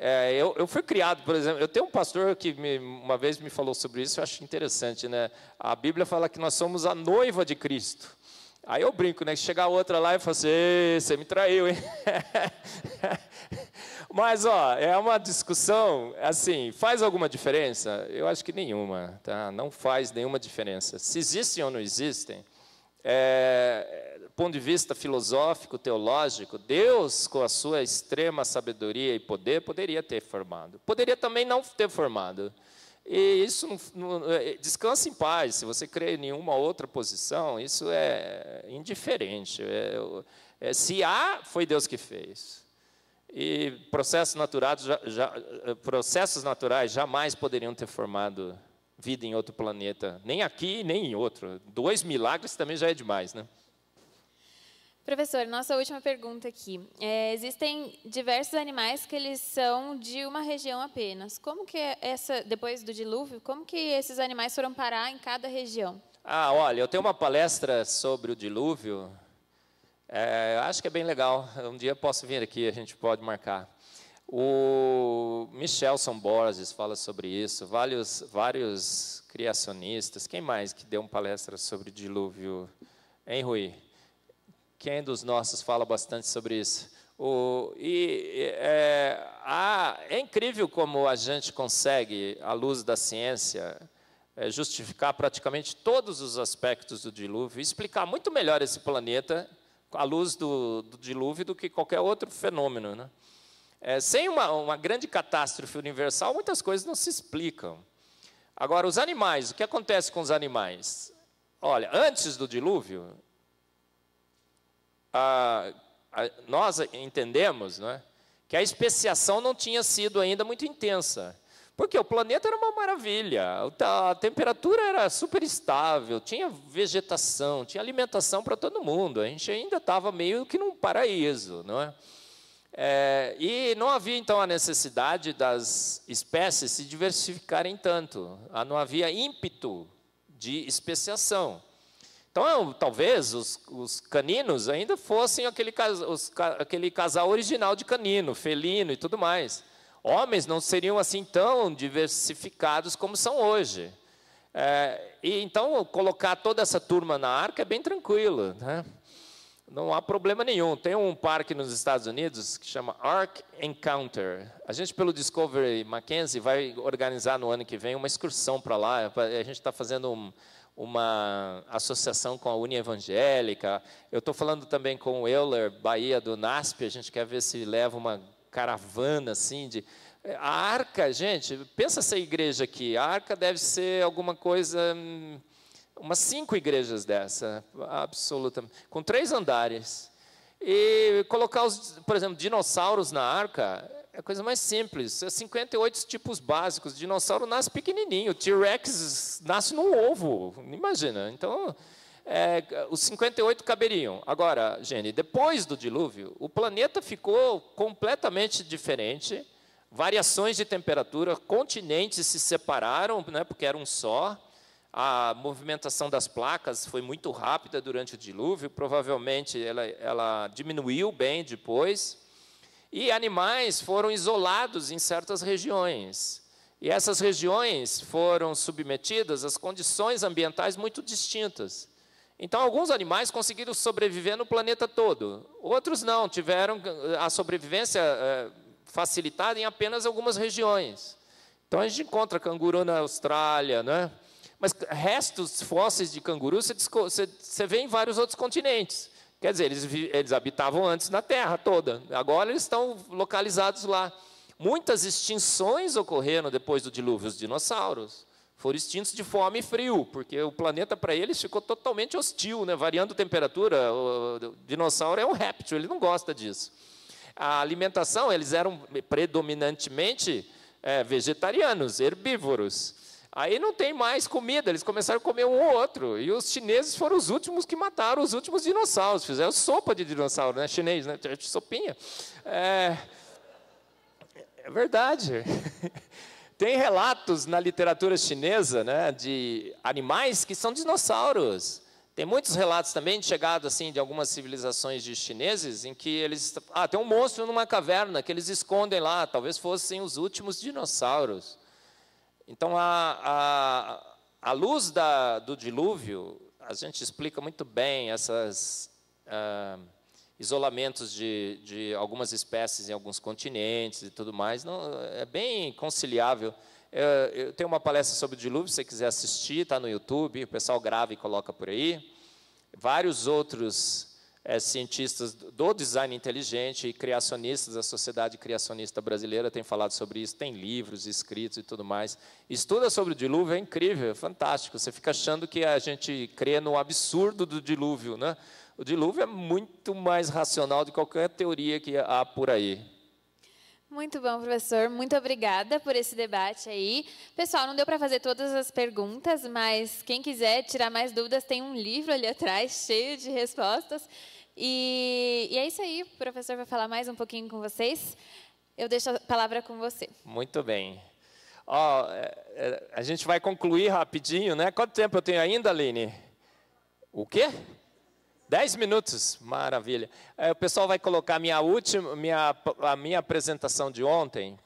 É, eu, eu, fui criado, por exemplo, eu tenho um pastor que me, uma vez me falou sobre isso, eu acho interessante, né? A Bíblia fala que nós somos a noiva de Cristo. Aí eu brinco, né? Chegar outra lá e falar assim, você me traiu, hein? Mas, ó, é uma discussão, assim, faz alguma diferença? Eu acho que nenhuma, tá? Não faz nenhuma diferença. Se existem ou não existem, é, ponto de vista filosófico, teológico, Deus, com a sua extrema sabedoria e poder, poderia ter formado. Poderia também não ter formado. E isso é, descanse em paz. Se você crê em nenhuma outra posição, isso é indiferente. É, é, é se há, foi Deus que fez. E processos naturais, já, já, é, processos naturais jamais poderiam ter formado vida em outro planeta, nem aqui nem em outro. Dois milagres também já é demais, né? Professor, nossa última pergunta aqui. É, existem diversos animais que eles são de uma região apenas. Como que é essa, depois do dilúvio, como que esses animais foram parar em cada região? Ah, olha, eu tenho uma palestra sobre o dilúvio. É, acho que é bem legal. Um dia posso vir aqui, a gente pode marcar. O Michelson Borges fala sobre isso. Vários, vários criacionistas. Quem mais que deu uma palestra sobre o dilúvio? Hein, Rui? Quem dos nossos fala bastante sobre isso? O, e é, a, é incrível como a gente consegue, à luz da ciência, é, justificar praticamente todos os aspectos do dilúvio, explicar muito melhor esse planeta à luz do, do dilúvio do que qualquer outro fenômeno. Né? É, sem uma, uma grande catástrofe universal, muitas coisas não se explicam. Agora, os animais, o que acontece com os animais? Olha, antes do dilúvio, nós entendemos né, que a especiação não tinha sido ainda muito intensa. Porque o planeta era uma maravilha, a temperatura era super estável, tinha vegetação, tinha alimentação para todo mundo. A gente ainda estava meio que num paraíso, não é? é? E não havia então a necessidade das espécies se diversificarem tanto, não havia ímpeto de especiação. Então, talvez os, os caninos ainda fossem aquele, os, aquele casal original de canino, felino e tudo mais. Homens não seriam assim tão diversificados como são hoje. É, e então colocar toda essa turma na arca é bem tranquilo, né? Não há problema nenhum. Tem um parque nos Estados Unidos que chama Ark Encounter. A gente, pelo Discovery Mackenzie, vai organizar no ano que vem uma excursão para lá. A gente está fazendo um, uma associação com a União Evangélica. Eu estou falando também com o Euler, Bahia do NASP, a gente quer ver se leva uma caravana assim de. A arca, gente, pensa essa igreja aqui. A arca deve ser alguma coisa. Hum, umas cinco igrejas dessa, absolutamente. Com três andares. E colocar, os, por exemplo, dinossauros na arca é a coisa mais simples. É 58 tipos básicos. O dinossauro nasce pequenininho. O T-Rex nasce num ovo. Imagina. Então, é, os 58 caberiam. Agora, Gene, depois do dilúvio, o planeta ficou completamente diferente. Variações de temperatura, continentes se separaram, né, porque era um só. A movimentação das placas foi muito rápida durante o dilúvio, provavelmente ela, ela diminuiu bem depois. E animais foram isolados em certas regiões. E essas regiões foram submetidas às condições ambientais muito distintas. Então, alguns animais conseguiram sobreviver no planeta todo, outros não, tiveram eh, a sobrevivência eh, facilitada em apenas algumas regiões. Então, a gente encontra canguru na Austrália, né? mas restos fósseis de canguru você, você vê em vários outros continentes. Quer dizer, eles, eles habitavam antes na terra toda, agora eles estão localizados lá. Muitas extinções ocorreram depois do dilúvio, os dinossauros foram extintos de fome e frio, porque o planeta para eles ficou totalmente hostil, né? variando temperatura. O dinossauro é um réptil, ele não gosta disso. A alimentação, eles eram predominantemente é, vegetarianos, herbívoros. Aí não tem mais comida, eles começaram a comer um ou outro. E os chineses foram os últimos que mataram os últimos dinossauros. Fizeram sopa de dinossauro, né? Chinês, né? Sopinha. É, é verdade. Tem relatos na literatura chinesa né, de animais que são dinossauros. Tem muitos relatos também de chegada assim, de algumas civilizações de chineses em que eles. Ah, tem um monstro numa caverna que eles escondem lá, talvez fossem os últimos dinossauros. Então, a, a, a luz da, do dilúvio, a gente explica muito bem esses ah, isolamentos de, de algumas espécies em alguns continentes e tudo mais. Não, é bem conciliável. Eu, eu tenho uma palestra sobre o dilúvio, se você quiser assistir, está no YouTube, o pessoal grava e coloca por aí. Vários outros é, cientistas do design inteligente e criacionistas, a Sociedade Criacionista Brasileira tem falado sobre isso, tem livros escritos e tudo mais. Estuda sobre o dilúvio, é incrível, é fantástico. Você fica achando que a gente crê no absurdo do dilúvio. Né? O dilúvio é muito mais racional do que qualquer teoria que há por aí. Muito bom, professor. Muito obrigada por esse debate aí. Pessoal, não deu para fazer todas as perguntas, mas quem quiser tirar mais dúvidas, tem um livro ali atrás cheio de respostas. E, e é isso aí. O professor vai falar mais um pouquinho com vocês. Eu deixo a palavra com você. Muito bem. Ó, oh, a gente vai concluir rapidinho, né? Quanto tempo eu tenho ainda, Aline? O quê? O quê? Dez minutos, maravilha. É, o pessoal vai colocar minha última, minha, a minha apresentação de ontem.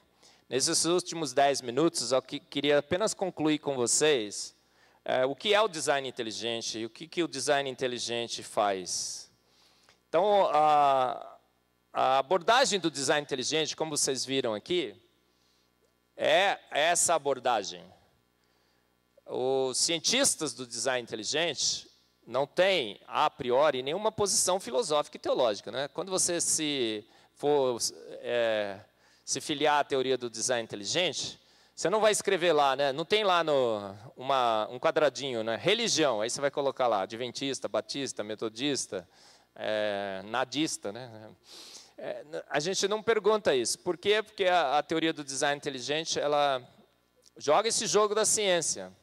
Nesses últimos dez minutos, eu que, queria apenas concluir com vocês é, o que é o design inteligente e o que, que o design inteligente faz. Então, a, a abordagem do design inteligente, como vocês viram aqui, é essa abordagem. Os cientistas do design inteligente não tem, a priori, nenhuma posição filosófica e teológica. Né? Quando você se for é, se filiar à teoria do design inteligente, você não vai escrever lá, né? não tem lá no, uma, um quadradinho, né? religião, aí você vai colocar lá, adventista, batista, metodista, é, nadista. Né? É, a gente não pergunta isso. Por quê? Porque a, a teoria do design inteligente, ela joga esse jogo da ciência.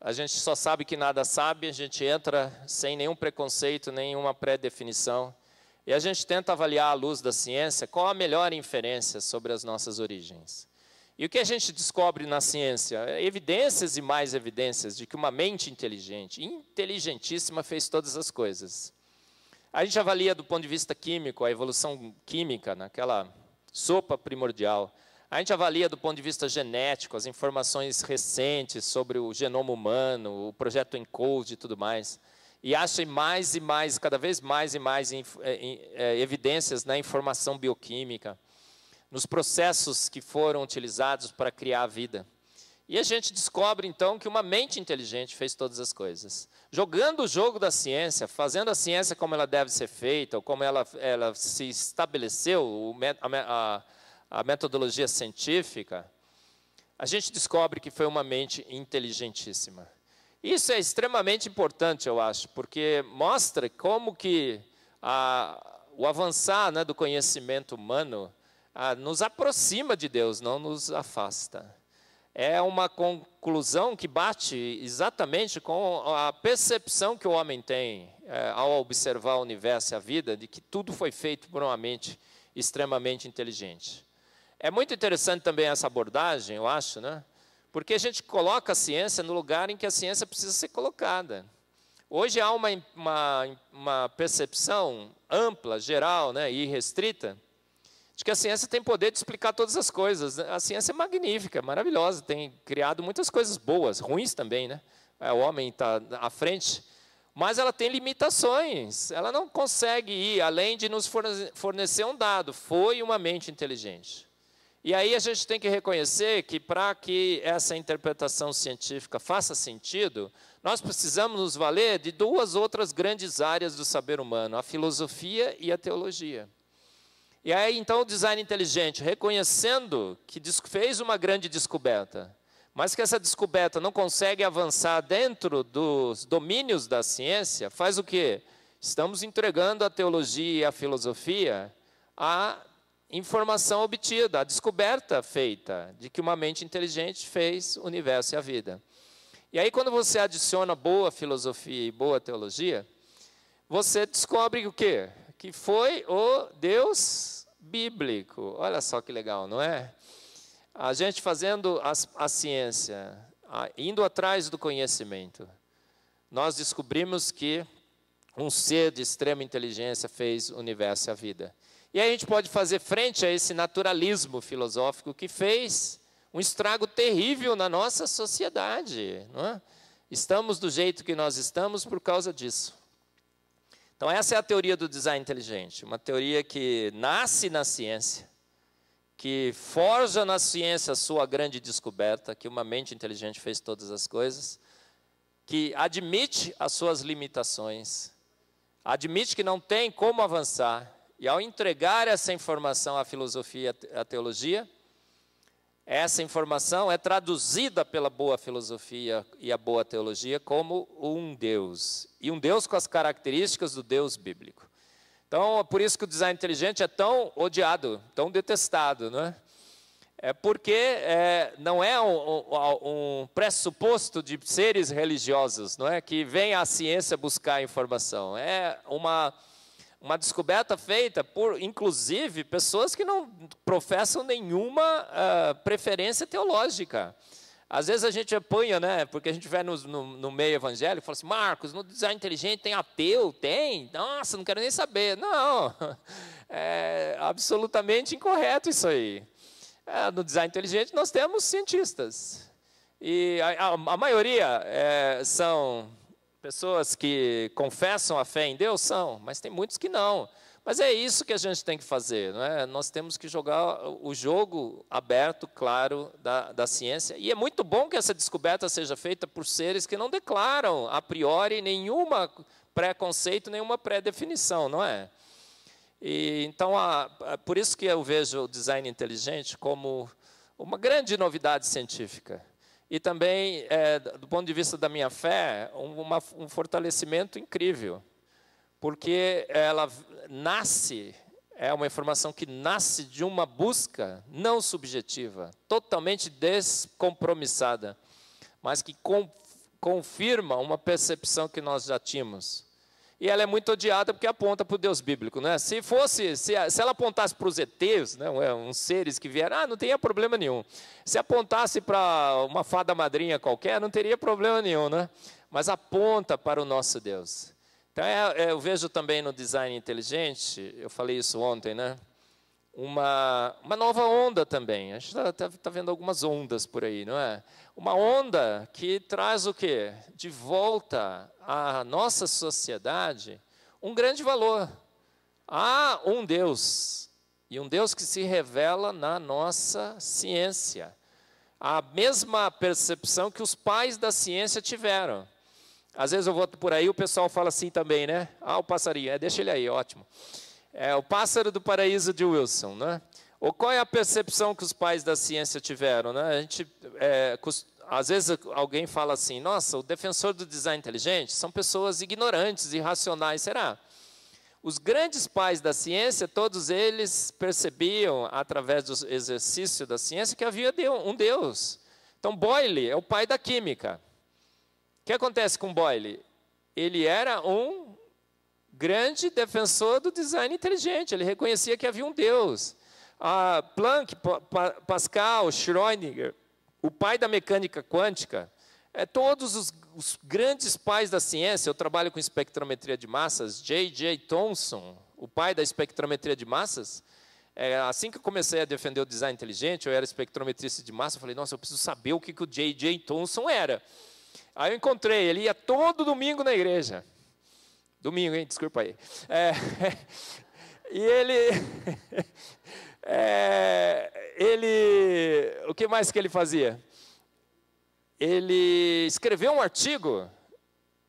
A gente só sabe que nada sabe, a gente entra sem nenhum preconceito, nenhuma pré-definição. E a gente tenta avaliar à luz da ciência qual a melhor inferência sobre as nossas origens. E o que a gente descobre na ciência? É evidências e mais evidências de que uma mente inteligente, inteligentíssima, fez todas as coisas. A gente avalia do ponto de vista químico, a evolução química naquela sopa primordial. A gente avalia do ponto de vista genético as informações recentes sobre o genoma humano, o projeto ENCODE e tudo mais, e acha mais e mais, cada vez mais e mais é, é, evidências na informação bioquímica, nos processos que foram utilizados para criar a vida. E a gente descobre então que uma mente inteligente fez todas as coisas. Jogando o jogo da ciência, fazendo a ciência como ela deve ser feita, ou como ela, ela se estabeleceu, a, a, a metodologia científica, a gente descobre que foi uma mente inteligentíssima. Isso é extremamente importante, eu acho, porque mostra como que a, o avançar né, do conhecimento humano a, nos aproxima de Deus, não nos afasta. É uma conclusão que bate exatamente com a percepção que o homem tem é, ao observar o universo e a vida, de que tudo foi feito por uma mente extremamente inteligente. É muito interessante também essa abordagem, eu acho, né? porque a gente coloca a ciência no lugar em que a ciência precisa ser colocada. Hoje há uma, uma, uma percepção ampla, geral né, e restrita de que a ciência tem poder de explicar todas as coisas. Né? A ciência é magnífica, maravilhosa, tem criado muitas coisas boas, ruins também, né? É, o homem está à frente, mas ela tem limitações. Ela não consegue ir além de nos fornecer um dado. Foi uma mente inteligente. E aí a gente tem que reconhecer que para que essa interpretação científica faça sentido, nós precisamos nos valer de duas outras grandes áreas do saber humano, a filosofia e a teologia. E aí então o design inteligente, reconhecendo que fez uma grande descoberta, mas que essa descoberta não consegue avançar dentro dos domínios da ciência, faz o quê? Estamos entregando a teologia e a filosofia a informação obtida, a descoberta feita de que uma mente inteligente fez o universo e a vida. E aí, quando você adiciona boa filosofia e boa teologia, você descobre o quê? Que foi o Deus bíblico. Olha só que legal, não é? A gente fazendo a, a ciência, a, indo atrás do conhecimento, nós descobrimos que um ser de extrema inteligência fez o universo e a vida. E aí a gente pode fazer frente a esse naturalismo filosófico que fez um estrago terrível na nossa sociedade. É? Estamos do jeito que nós estamos por causa disso. Então, essa é a teoria do design inteligente, uma teoria que nasce na ciência, que forja na ciência a sua grande descoberta, que uma mente inteligente fez todas as coisas, que admite as suas limitações, admite que não tem como avançar, e ao entregar essa informação à filosofia e à teologia, essa informação é traduzida pela boa filosofia e a boa teologia como um Deus. E um Deus com as características do Deus bíblico. Então, é por isso que o design inteligente é tão odiado, tão detestado, não é? É porque é, não é um, um, pressuposto de seres religiosos, não é? Que vem à ciência buscar informação. É uma uma descoberta feita por, inclusive, pessoas que não professam nenhuma uh, preferência teológica. Às vezes a gente apanha, né? Porque a gente vai no, no, no meio evangélico e fala assim: Marcos, no design inteligente tem ateu? Tem? Nossa, não quero nem saber. Não, é absolutamente incorreto isso aí. É, no design inteligente nós temos cientistas. E a, a, a maioria é, são pessoas que confessam a fé em Deus são, mas tem muitos que não. Mas é isso que a gente tem que fazer, não é? Nós temos que jogar o jogo aberto, claro, da, da ciência. E é muito bom que essa descoberta seja feita por seres que não declaram a priori nenhuma preconceito, nenhuma pré-definição, não é? E, então, a, a, por isso que eu vejo o design inteligente como uma grande novidade científica e também, é, do ponto de vista da minha fé, um, uma, um fortalecimento incrível, porque ela nasce, é uma informação que nasce de uma busca não subjetiva, totalmente descompromissada, mas que com, confirma uma percepção que nós já tínhamos e ela é muito odiada porque aponta para o Deus bíblico. Né? Se fosse, se, se ela apontasse para os ETs, né, é, uns seres que vieram, ah, não teria problema nenhum. Se apontasse para uma fada madrinha qualquer, não teria problema nenhum, né? mas aponta para o nosso Deus. Então, é, é, eu vejo também no design inteligente, eu falei isso ontem, né? uma, uma nova onda também. A gente está tá, tá vendo algumas ondas por aí, não é? uma onda que traz o quê? De volta à nossa sociedade um grande valor. Há um Deus, e um Deus que se revela na nossa ciência. A mesma percepção que os pais da ciência tiveram. Às vezes eu vou por aí, o pessoal fala assim também, né? Ah, o passarinho, é, deixa ele aí, ótimo. É o pássaro do paraíso de Wilson, né? Ou qual é a percepção que os pais da ciência tiveram? Né? A gente, é, às vezes alguém fala assim, nossa, o defensor do design inteligente são pessoas ignorantes, irracionais, será? Os grandes pais da ciência, todos eles percebiam, através do exercício da ciência, que havia um Deus. Então, Boyle é o pai da química. O que acontece com Boyle? Ele era um grande defensor do design inteligente, ele reconhecia que havia um Deus. Ah, Planck, pa Pascal, Schrödinger, o pai da mecânica quântica, é, todos os, os, grandes pais da ciência, eu trabalho com espectrometria de massas, J.J. Thomson, o pai da espectrometria de massas, é, assim que eu comecei a defender o design inteligente, eu era espectrometrista de massa, eu falei, nossa, eu preciso saber o que, que o J.J. Thomson era. Aí eu encontrei, ele ia todo domingo na igreja. Domingo, hein? Desculpa aí. É, e ele... É, ele, o que mais que ele fazia? Ele escreveu um artigo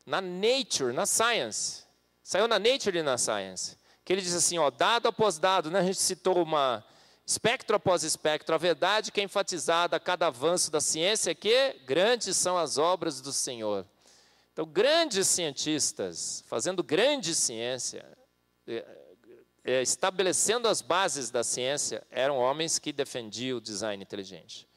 na Nature, na Science. Saiu na Nature e na Science. Que ele diz assim, ó, dado após dado, né? A gente citou uma espectro após espectro, a verdade que é enfatizada a cada avanço da ciência é que grandes são as obras do Senhor. Então, grandes cientistas fazendo grande ciência, é, é, estabelecendo as bases da ciência, eram homens que defendiam o design inteligente.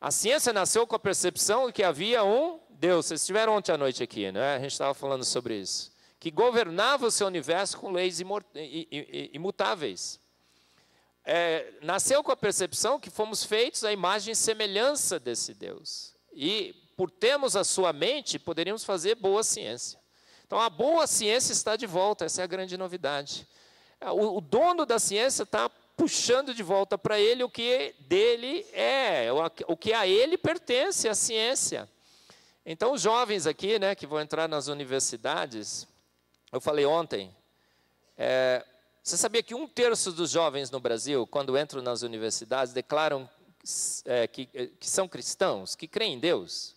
A ciência nasceu com a percepção de que havia um Deus. Vocês estiveram ontem à noite aqui, né? a gente estava falando sobre isso. Que governava o seu universo com leis imutáveis. É, nasceu com a percepção que fomos feitos à imagem e semelhança desse Deus. E, por termos a sua mente, poderíamos fazer boa ciência. Então, a boa ciência está de volta, essa é a grande novidade. Ah, o, o dono da ciência está puxando de volta para ele o que dele é, o que a ele pertence, a ciência. Então, os jovens aqui, né, que vão entrar nas universidades, eu falei ontem, é, você sabia que um terço dos jovens no Brasil, quando entram nas universidades, declaram é, que, é, que são cristãos, que creem em Deus?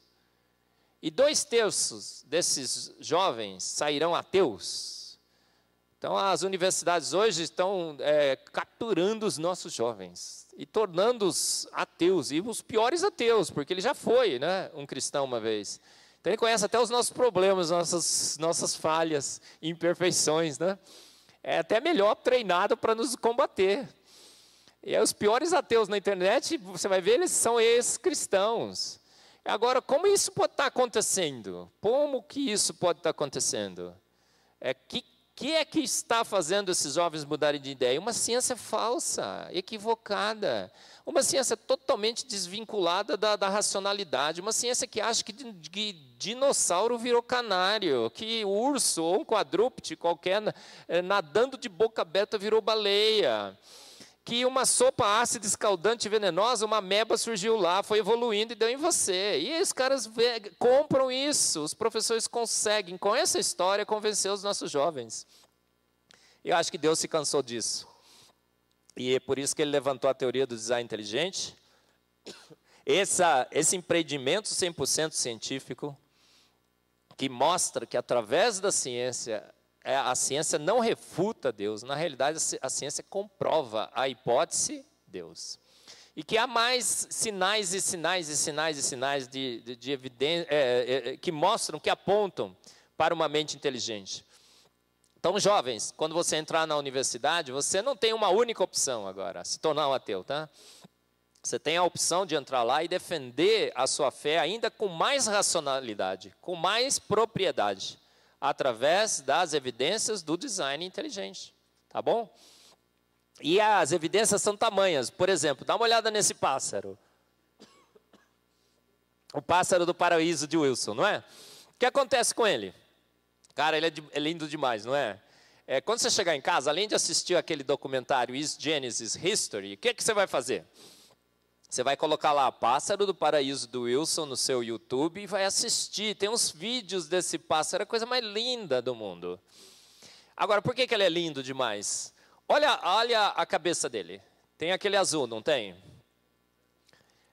E dois terços desses jovens sairão ateus. Então, as universidades hoje estão é, capturando os nossos jovens e tornando-os ateus, e os piores ateus, porque ele já foi né, um cristão uma vez. Então, ele conhece até os nossos problemas, nossas, nossas falhas, imperfeições. Né? É até melhor treinado para nos combater. E aí, os piores ateus na internet, você vai ver, eles são ex-cristãos. Agora, como isso pode estar acontecendo? Como que isso pode estar acontecendo? É que que é que está fazendo esses jovens mudarem de ideia? Uma ciência falsa, equivocada, uma ciência totalmente desvinculada da, da racionalidade, uma ciência que acha que, que, dinossauro virou canário, que urso ou um quadrúpede qualquer eh, nadando de boca aberta virou baleia que uma sopa ácida, escaldante, venenosa, uma meba surgiu lá, foi evoluindo e deu em você. E os caras compram isso, os professores conseguem, com essa história, convencer os nossos jovens. Eu acho que Deus se cansou disso. E é por isso que ele levantou a teoria do design inteligente. Essa, esse empreendimento 100% científico, que mostra que através da ciência é, a ciência não refuta Deus, na realidade, a ciência comprova a hipótese Deus. E que há mais sinais e sinais e sinais e sinais de, de, de evidência, é, é, é, que mostram, que apontam para uma mente inteligente. Então, jovens, quando você entrar na universidade, você não tem uma única opção agora, se tornar um ateu, tá? Você tem a opção de entrar lá e defender a sua fé ainda com mais racionalidade, com mais propriedade através das evidências do design inteligente, tá bom? E as evidências são tamanhas. Por exemplo, dá uma olhada nesse pássaro. O pássaro do paraíso de Wilson, não é? O que acontece com ele? Cara, ele é, é lindo demais, não é? é? Quando você chegar em casa, além de assistir aquele documentário Is Genesis History, o que, é que você vai fazer? Você vai colocar lá Pássaro do Paraíso do Wilson no seu YouTube e vai assistir. Tem uns vídeos desse pássaro, é a coisa mais linda do mundo. Agora, por que, que ele é lindo demais? Olha, olha a cabeça dele. Tem aquele azul, não tem?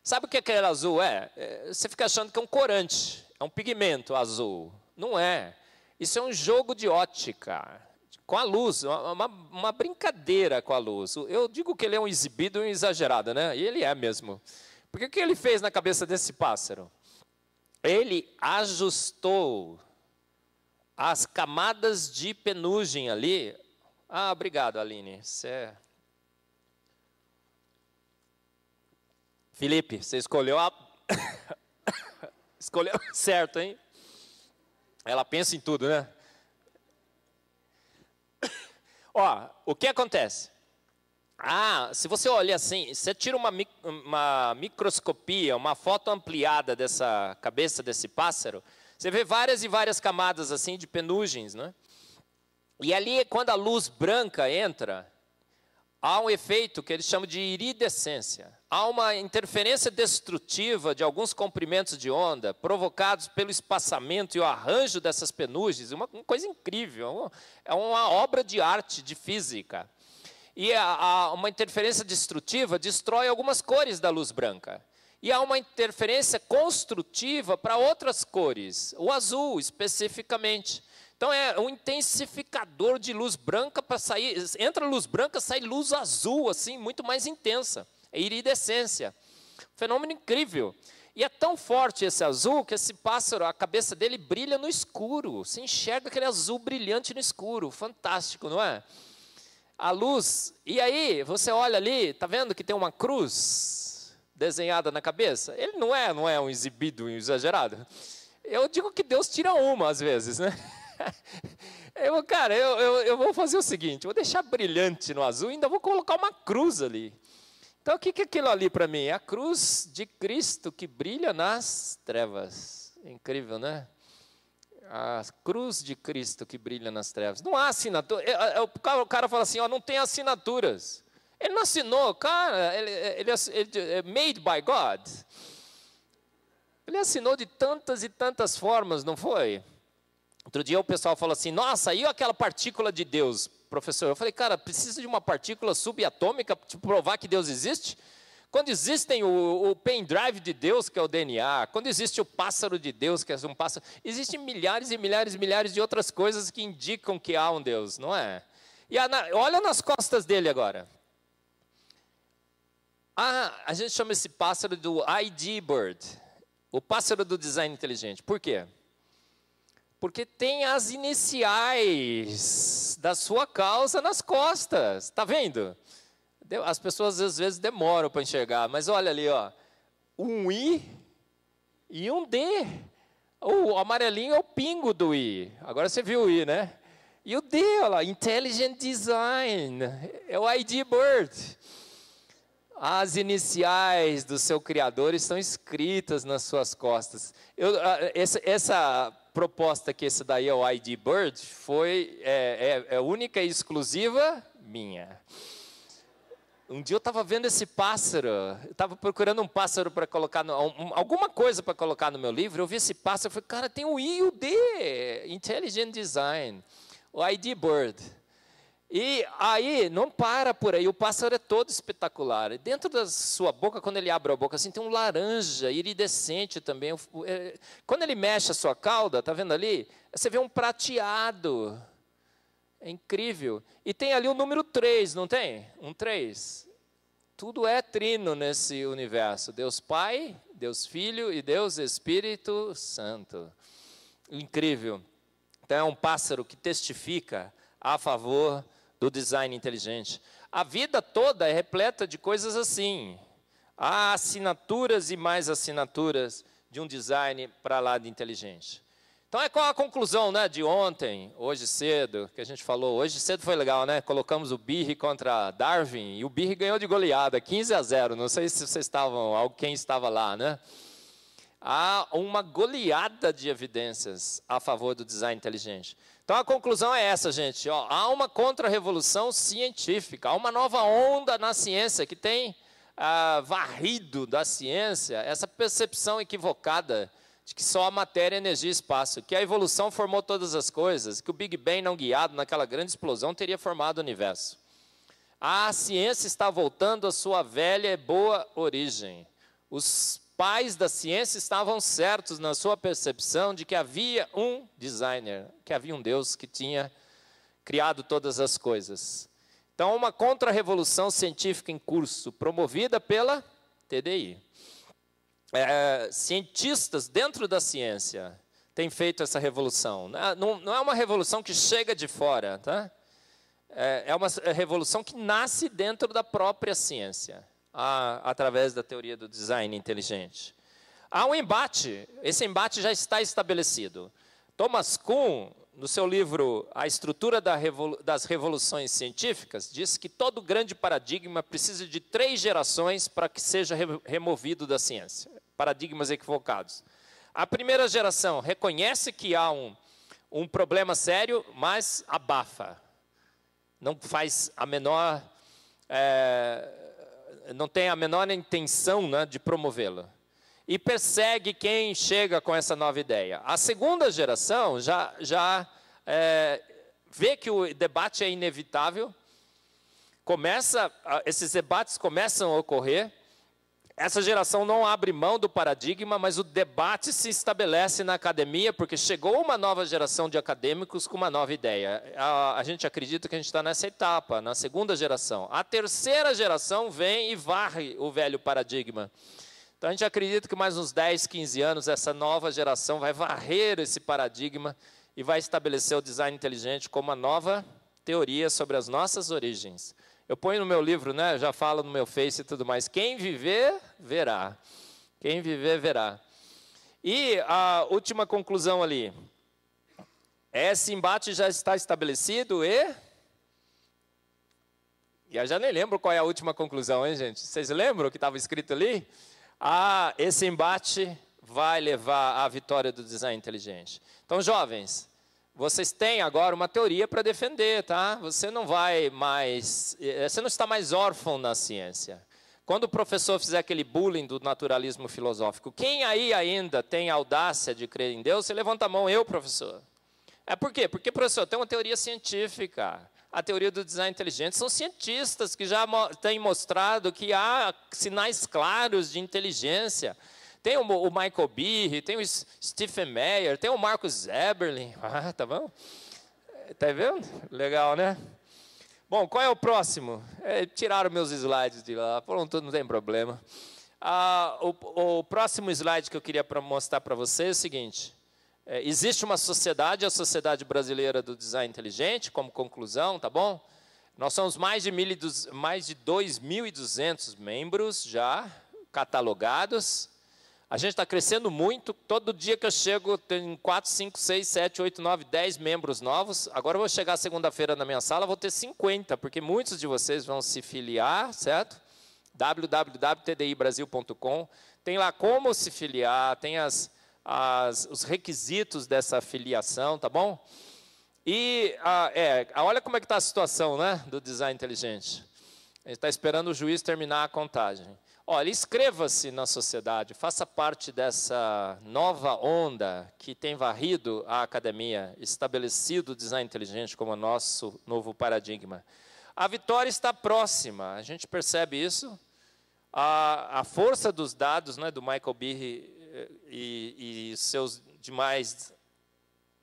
Sabe o que aquele azul é? é você fica achando que é um corante, é um pigmento azul. Não é. Isso é um jogo de ótica com a luz, uma, uma, brincadeira com a luz. Eu digo que ele é um exibido e um exagerado, né? E ele é mesmo. Porque o que ele fez na cabeça desse pássaro? Ele ajustou as camadas de penugem ali. Ah, obrigado, Aline. É- Felipe, você escolheu a. escolheu certo, hein? Ela pensa em tudo, né? Ó, o que acontece? Ah, se você olha assim, você tira uma, uma microscopia, uma foto ampliada dessa cabeça desse pássaro, você vê várias e várias camadas assim de penugens, né? E ali, quando a luz branca entra, há um efeito que eles chamam de iridescência. Há uma interferência destrutiva de alguns comprimentos de onda provocados pelo espaçamento e o arranjo dessas penugens, uma, uma coisa incrível, é, é uma obra de arte de física. E a, a, uma interferência destrutiva destrói algumas cores da luz branca. E há uma interferência construtiva para outras cores, o azul especificamente. Então é um intensificador de luz branca para sair, entra luz branca, sai luz azul assim, muito mais intensa é iridescência. Um fenômeno incrível. E é tão forte esse azul que esse pássaro, a cabeça dele brilha no escuro. Se enxerga aquele azul brilhante no escuro. Fantástico, não é? A luz. E aí, você olha ali, tá vendo que tem uma cruz desenhada na cabeça? Ele não é, não é um exibido, um exagerado. Eu digo que Deus tira uma às vezes, né? Eu, cara, eu, eu, eu vou fazer o seguinte: vou deixar brilhante no azul e ainda vou colocar uma cruz ali. Então, o que é aquilo ali para mim? É a cruz de Cristo que brilha nas trevas. É incrível, né? A cruz de Cristo que brilha nas trevas. Não há assinatura. É, é, o cara fala assim: ó, não tem assinaturas. Ele não assinou, cara. Ele, ele, ele é made by God. Ele assinou de tantas e tantas formas, não foi? Outro dia o pessoal falou assim: nossa, e aquela partícula de Deus? professor. Eu falei, cara, precisa de uma partícula subatômica para provar que Deus existe? Quando existem o, o pendrive de Deus, que é o DNA, quando existe o pássaro de Deus, que é um pássaro, existem milhares e milhares e milhares de outras coisas que indicam que há um Deus, não é? E a, olha nas costas dele agora. a gente chama esse pássaro do ID Bird, o pássaro do design inteligente. Por quê? Porque tem as iniciais da sua causa nas costas. Tá vendo? As pessoas às vezes demoram para enxergar, mas olha ali, ó. Um I e um D. O amarelinho é o pingo do I. Agora você viu o I, né? E o D, olha lá, Intelligent Design. É o ID Bird. As iniciais do seu Criador estão escritas nas suas costas. Eu, ah, essa, essa proposta que esse daí é o ID Bird foi é, é, é única e exclusiva minha. Um dia eu estava vendo esse pássaro, estava procurando um pássaro para colocar, no, um, alguma coisa para colocar no meu livro. Eu vi esse pássaro, e falei, cara, tem o I e o D, Intelligent Design, o ID Bird. E aí, não para por aí, o pássaro é todo espetacular. Dentro da sua boca, quando ele abre a boca assim, tem um laranja iridescente também. É, quando ele mexe a sua cauda, tá vendo ali? Você vê um prateado. É incrível. E tem ali o número 3, não tem? Um 3. Tudo é trino nesse universo. Deus Pai, Deus Filho e Deus Espírito Santo. Incrível. Então é um pássaro que testifica a favor do design inteligente. A vida toda é repleta de coisas assim. Há assinaturas e mais assinaturas de um design para lá de inteligente. Então é qual a conclusão né, de ontem, hoje cedo, que a gente falou. Hoje cedo foi legal, né? Colocamos o Birri contra Darwin e o Birri ganhou de goleada, 15 a 0. Não sei se vocês estavam, quem estava lá, né? Há uma goleada de evidências a favor do design inteligente. Então a conclusão é essa, gente. Ó, há uma contra-revolução científica, há uma nova onda na ciência que tem ah, varrido da ciência essa percepção equivocada de que só a matéria, energia e espaço, que a evolução formou todas as coisas, que o Big Bang não guiado naquela grande explosão teria formado o universo. A ciência está voltando à sua velha e boa origem. Os pais da ciência estavam certos na sua percepção de que havia um designer, que havia um Deus que tinha criado todas as coisas. Então, uma contra-revolução científica em curso, promovida pela TDI. É, cientistas dentro da ciência têm feito essa revolução. É, não, não é uma revolução que chega de fora, tá? É, é uma revolução que nasce dentro da própria ciência a, através da teoria do design inteligente. Há um embate, esse embate já está estabelecido. Thomas Kuhn, no seu livro A Estrutura das Revoluções Científicas, diz que todo grande paradigma precisa de três gerações para que seja removido da ciência. Paradigmas equivocados. A primeira geração reconhece que há um, um problema sério, mas abafa. Não faz a menor. É, não tem a menor intenção né, de promovê-la. E persegue quem chega com essa nova ideia. A segunda geração já, já é, vê que o debate é inevitável, começa, esses debates começam a ocorrer, essa geração não abre mão do paradigma, mas o debate se estabelece na academia, porque chegou uma nova geração de acadêmicos com uma nova ideia. A, a gente acredita que a gente está nessa etapa, na segunda geração. A terceira geração vem e varre o velho paradigma. Então a gente acredita que mais uns 10, 15 anos, essa nova geração vai varrer esse paradigma e vai estabelecer o design inteligente como uma nova teoria sobre as nossas origens. Eu ponho no meu livro, né? Já falo no meu Face e tudo mais. Quem viver, verá. Quem viver, verá. E a última conclusão ali. Esse embate já está estabelecido e. E eu já nem lembro qual é a última conclusão, hein, gente? Vocês lembram o que estava escrito ali? Ah, esse embate vai levar à vitória do design inteligente. Então, jovens, vocês têm agora uma teoria para defender, tá? Você não vai mais, eh, você não está mais órfão na ciência. Quando o professor fizer aquele bullying do naturalismo filosófico, quem aí ainda tem audácia de crer em Deus, você levanta a mão, eu, professor. É por quê? Porque, professor, tem uma teoria científica. A teoria do design inteligente são cientistas que já têm mostrado que há sinais claros de inteligência. Tem o, Michael Behe, tem o Stephen Meyer, tem o Marcos Eberlin. Ah, tá bom? Tá vendo? Legal, né? Bom, qual é o próximo? É, tiraram meus slides de lá. Pronto, não tem problema. Ah, o, o, próximo slide que eu queria mostrar para você é o seguinte. É, existe uma sociedade, a Sociedade Brasileira do Design Inteligente, como conclusão, tá bom? Nós somos mais de, mais de 2.200 membros já catalogados. A gente está crescendo muito. Todo dia que eu chego, tem 4, 5, 6, 7, 8, 9, 10 membros novos. Agora eu vou chegar segunda-feira na minha sala, vou ter 50, porque muitos de vocês vão se filiar, certo? www.tdibrasil.com. Tem lá como se filiar, tem as, as, os requisitos dessa filiação, tá bom? E ah, é, olha como é que está a situação né, do design inteligente. A gente está esperando o juiz terminar a contagem. Olha, inscreva-se na sociedade, faça parte dessa nova onda que tem varrido a academia, estabelecido o design inteligente como nosso novo paradigma. A vitória está próxima, a gente percebe isso. A, a força dos dados né, do Michael Birri eh, e, e seus demais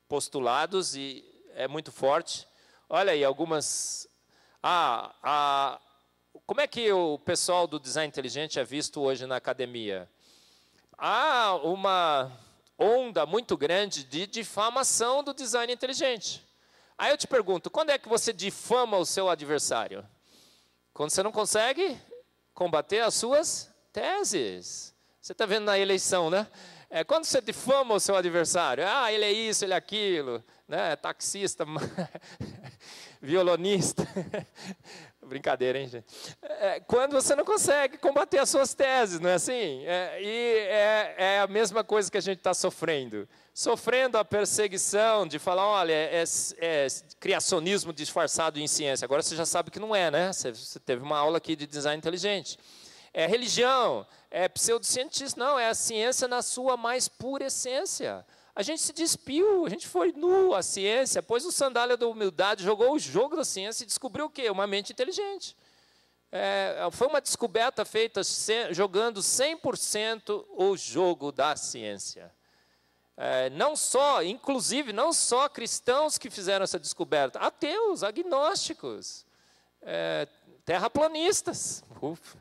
postulados e é muito forte. Olha aí, algumas. Ah, a, como é que o pessoal do design inteligente é visto hoje na academia? Há uma onda muito grande de difamação do design inteligente. Aí eu te pergunto, quando é que você difama o seu adversário? Quando você não consegue combater as suas teses. Você está vendo na eleição, né? É, quando você difama o seu adversário, ah, ele é isso, ele é aquilo, né? É taxista, violonista. Brincadeira, hein, gente? É, quando você não consegue combater as suas teses, não é assim? É, e é, é a mesma coisa que a gente está sofrendo. Sofrendo a perseguição de falar, olha, é, é, é criacionismo disfarçado em ciência. Agora você já sabe que não é, né? Você, você teve uma aula aqui de design inteligente. É religião, é pseudocientista. Não, é a ciência na sua mais pura essência. A gente se despiu, a gente foi nu à ciência, pôs o sandália da humildade, jogou o jogo da ciência e descobriu o quê? Uma mente inteligente. É, é foi uma descoberta feita jogando 100% o jogo da ciência. É, não só, inclusive, não só cristãos que fizeram essa descoberta, ateus, agnósticos, é, terraplanistas. Ufa.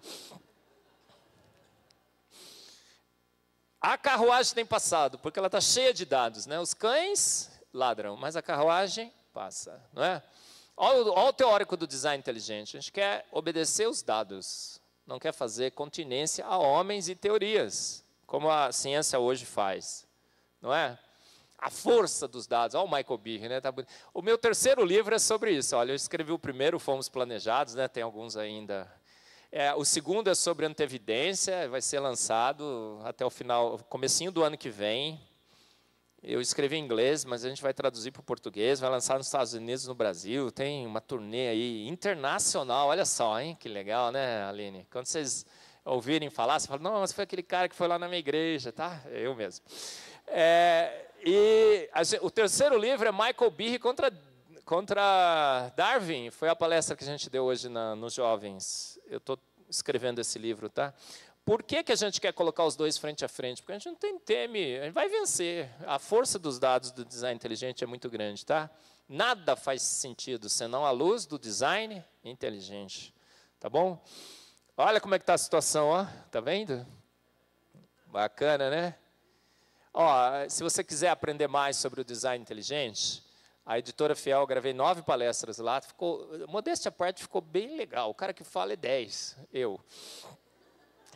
A carruagem tem passado, porque ela está cheia de dados. Né? Os cães ladram, mas a carruagem passa. Não é? Olha o, olha o teórico do design inteligente. A gente quer obedecer os dados, não quer fazer continência a homens e teorias, como a ciência hoje faz. Não é? A força dos dados. Olha o Michael Birr, né? Tá o meu terceiro livro é sobre isso. Olha, eu escrevi o primeiro, Fomos Planejados, né? Tem alguns ainda é, o segundo é sobre antevidência, vai ser lançado até o final, comecinho do ano que vem. Eu escrevi em inglês, mas a gente vai traduzir para o português, vai lançar nos Estados Unidos, no Brasil. Tem uma turnê aí internacional, olha só, hein? Que legal, né, Aline? Quando vocês ouvirem falar, você fala, não, mas foi aquele cara que foi lá na minha igreja, tá? Eu mesmo. É, e a, assim, o terceiro livro é Michael Birri contra Contra Darwin, foi a palestra que a gente deu hoje na, nos jovens. Eu estou escrevendo esse livro, tá? Por que, que a gente quer colocar os dois frente a frente? Porque a gente não tem teme, a gente vai vencer. A força dos dados do design inteligente é muito grande, tá? Nada faz sentido senão a luz do design inteligente, tá bom? Olha como é que está a situação, ó. Tá vendo? Bacana, né? Ó, se você quiser aprender mais sobre o design inteligente, a editora Fiel, gravei nove palestras lá. Ficou, modéstia à parte, ficou bem legal. O cara que fala é dez, eu.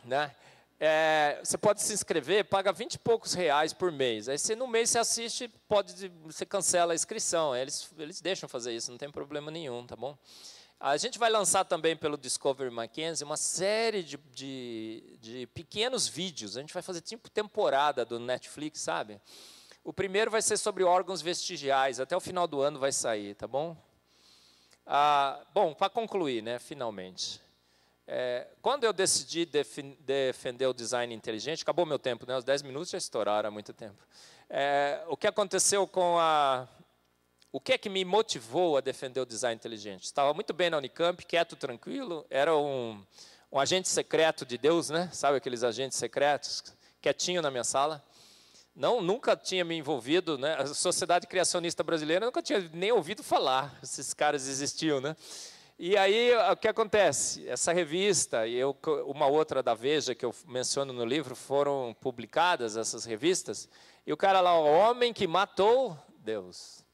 Né? É, você pode se inscrever, paga vinte e poucos reais por mês. Aí, se no mês você assiste, pode, você cancela a inscrição. Eles, eles deixam fazer isso, não tem problema nenhum, tá bom? A gente vai lançar também pelo Discovery Mackenzie uma série de, de, de pequenos vídeos. A gente vai fazer tipo temporada do Netflix, sabe? O primeiro vai ser sobre órgãos vestigiais, até o final do ano vai sair, tá bom? Ah, bom, para concluir, né, finalmente. É, quando eu decidi defender o design inteligente, acabou meu tempo, né? Os 10 minutos já estouraram há muito tempo. É, o que aconteceu com a... O que é que me motivou a defender o design inteligente? Estava muito bem na Unicamp, quieto, tranquilo. Era um, um agente secreto de Deus, né? Sabe aqueles agentes secretos? Quietinho na minha sala não nunca tinha me envolvido, né? A Sociedade Criacionista Brasileira nunca tinha nem ouvido falar esses caras existiam, né? E aí o que acontece? Essa revista e eu, uma outra da Veja que eu menciono no livro foram publicadas essas revistas e o cara lá, o homem que matou Deus.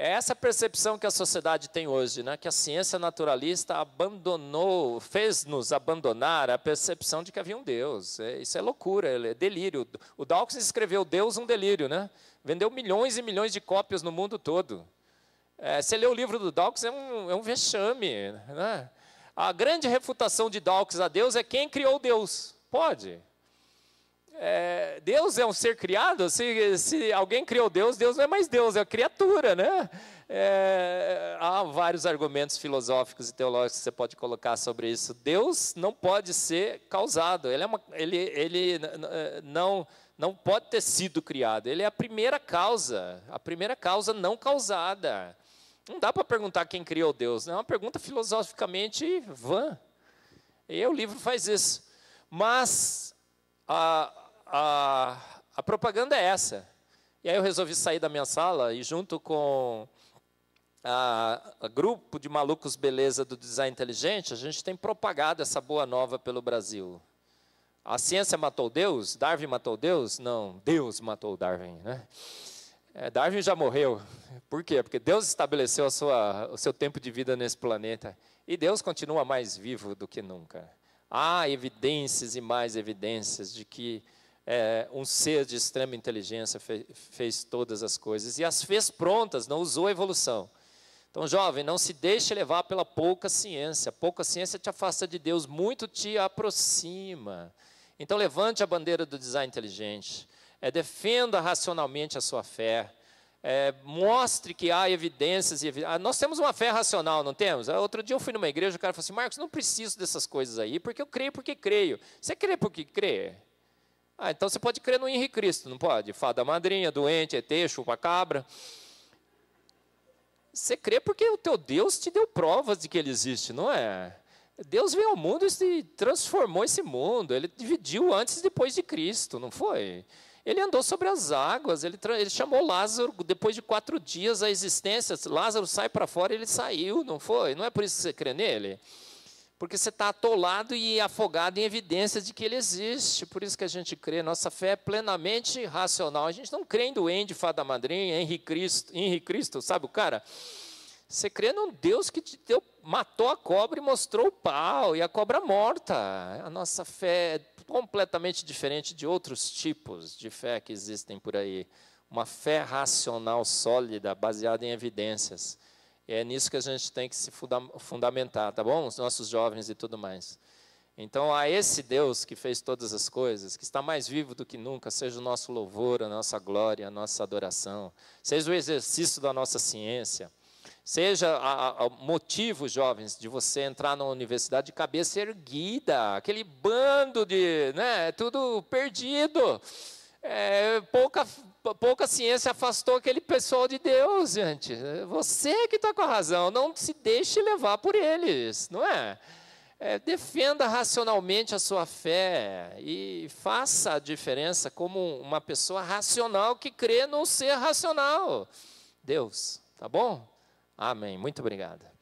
É essa percepção que a sociedade tem hoje, né? que a ciência naturalista abandonou, fez-nos abandonar a percepção de que havia um Deus. É, isso é loucura, é delírio. O Dawkins escreveu Deus um delírio, né? Vendeu milhões e milhões de cópias no mundo todo. É, você lê o livro do Dawkins, é um, é um vexame. Né? A grande refutação de Dawkins a Deus é quem criou Deus. Pode. É, Deus é um ser criado? Se, se alguém criou Deus, Deus não é mais Deus, é criatura, né? É, há vários argumentos filosóficos e teológicos que você pode colocar sobre isso. Deus não pode ser causado, ele, é uma, ele, ele não, não pode ter sido criado, ele é a primeira causa, a primeira causa não causada. Não dá para perguntar quem criou Deus, né? é uma pergunta filosoficamente vã. E o livro faz isso. Mas a, a, a propaganda é essa. E aí eu resolvi sair da minha sala e junto com a, a, grupo de malucos beleza do design inteligente, a gente tem propagado essa boa nova pelo Brasil. A ciência matou Deus? Darwin matou Deus? Não, Deus matou Darwin, né? É, Darwin já morreu. Por quê? Porque Deus estabeleceu a sua, o seu tempo de vida nesse planeta. E Deus continua mais vivo do que nunca. Há evidências e mais evidências de que é, um ser de extrema inteligência fe, fez todas as coisas e as fez prontas, não usou a evolução. Então, jovem, não se deixe levar pela pouca ciência. Pouca ciência te afasta de Deus, muito te aproxima. Então, levante a bandeira do design inteligente. É, defenda racionalmente a sua fé. É, mostre que há evidências. E ah, nós temos uma fé racional, não temos? Ah, outro dia eu fui numa igreja e o cara falou assim: Marcos, não preciso dessas coisas aí, porque eu creio porque creio. Você crê porque crê? Ah, então você pode crer no Henrique Cristo, não pode? Fada madrinha, doente, ET, chupa cabra. Você crê porque o teu Deus te deu provas de que ele existe, não é? Deus veio ao mundo e transformou esse mundo. Ele dividiu antes e depois de Cristo, não foi? Ele andou sobre as águas, ele, ele chamou Lázaro, depois de quatro dias a existência, Lázaro sai para fora e ele saiu, não foi? Não é por isso que você crê nele? Porque você está atolado e afogado em evidências de que ele existe. Por isso que a gente crê, nossa fé é plenamente racional. A gente não crê em doente, fada madrinha, Henri Cristo, Henri Cristo, sabe o cara? Você crê num Deus que te deu, matou a cobra e mostrou o pau, e a cobra morta. A nossa fé é completamente diferente de outros tipos de fé que existem por aí. Uma fé racional sólida, baseada em evidências. E é nisso que a gente tem que se fundamentar, tá bom? Os nossos jovens e tudo mais. Então, a esse Deus que fez todas as coisas, que está mais vivo do que nunca, seja o nosso louvor, a nossa glória, a nossa adoração, seja o exercício da nossa ciência, seja o motivo, jovens, de você entrar na universidade de cabeça erguida, aquele bando de. Né, é tudo perdido. É, pouca, pouca ciência afastou aquele pessoal de Deus, gente. Você que está com a razão, não se deixe levar por eles, não é? é? Defenda racionalmente a sua fé e faça a diferença como uma pessoa racional que crê no ser racional. Deus, tá bom? Amém. Muito obrigado.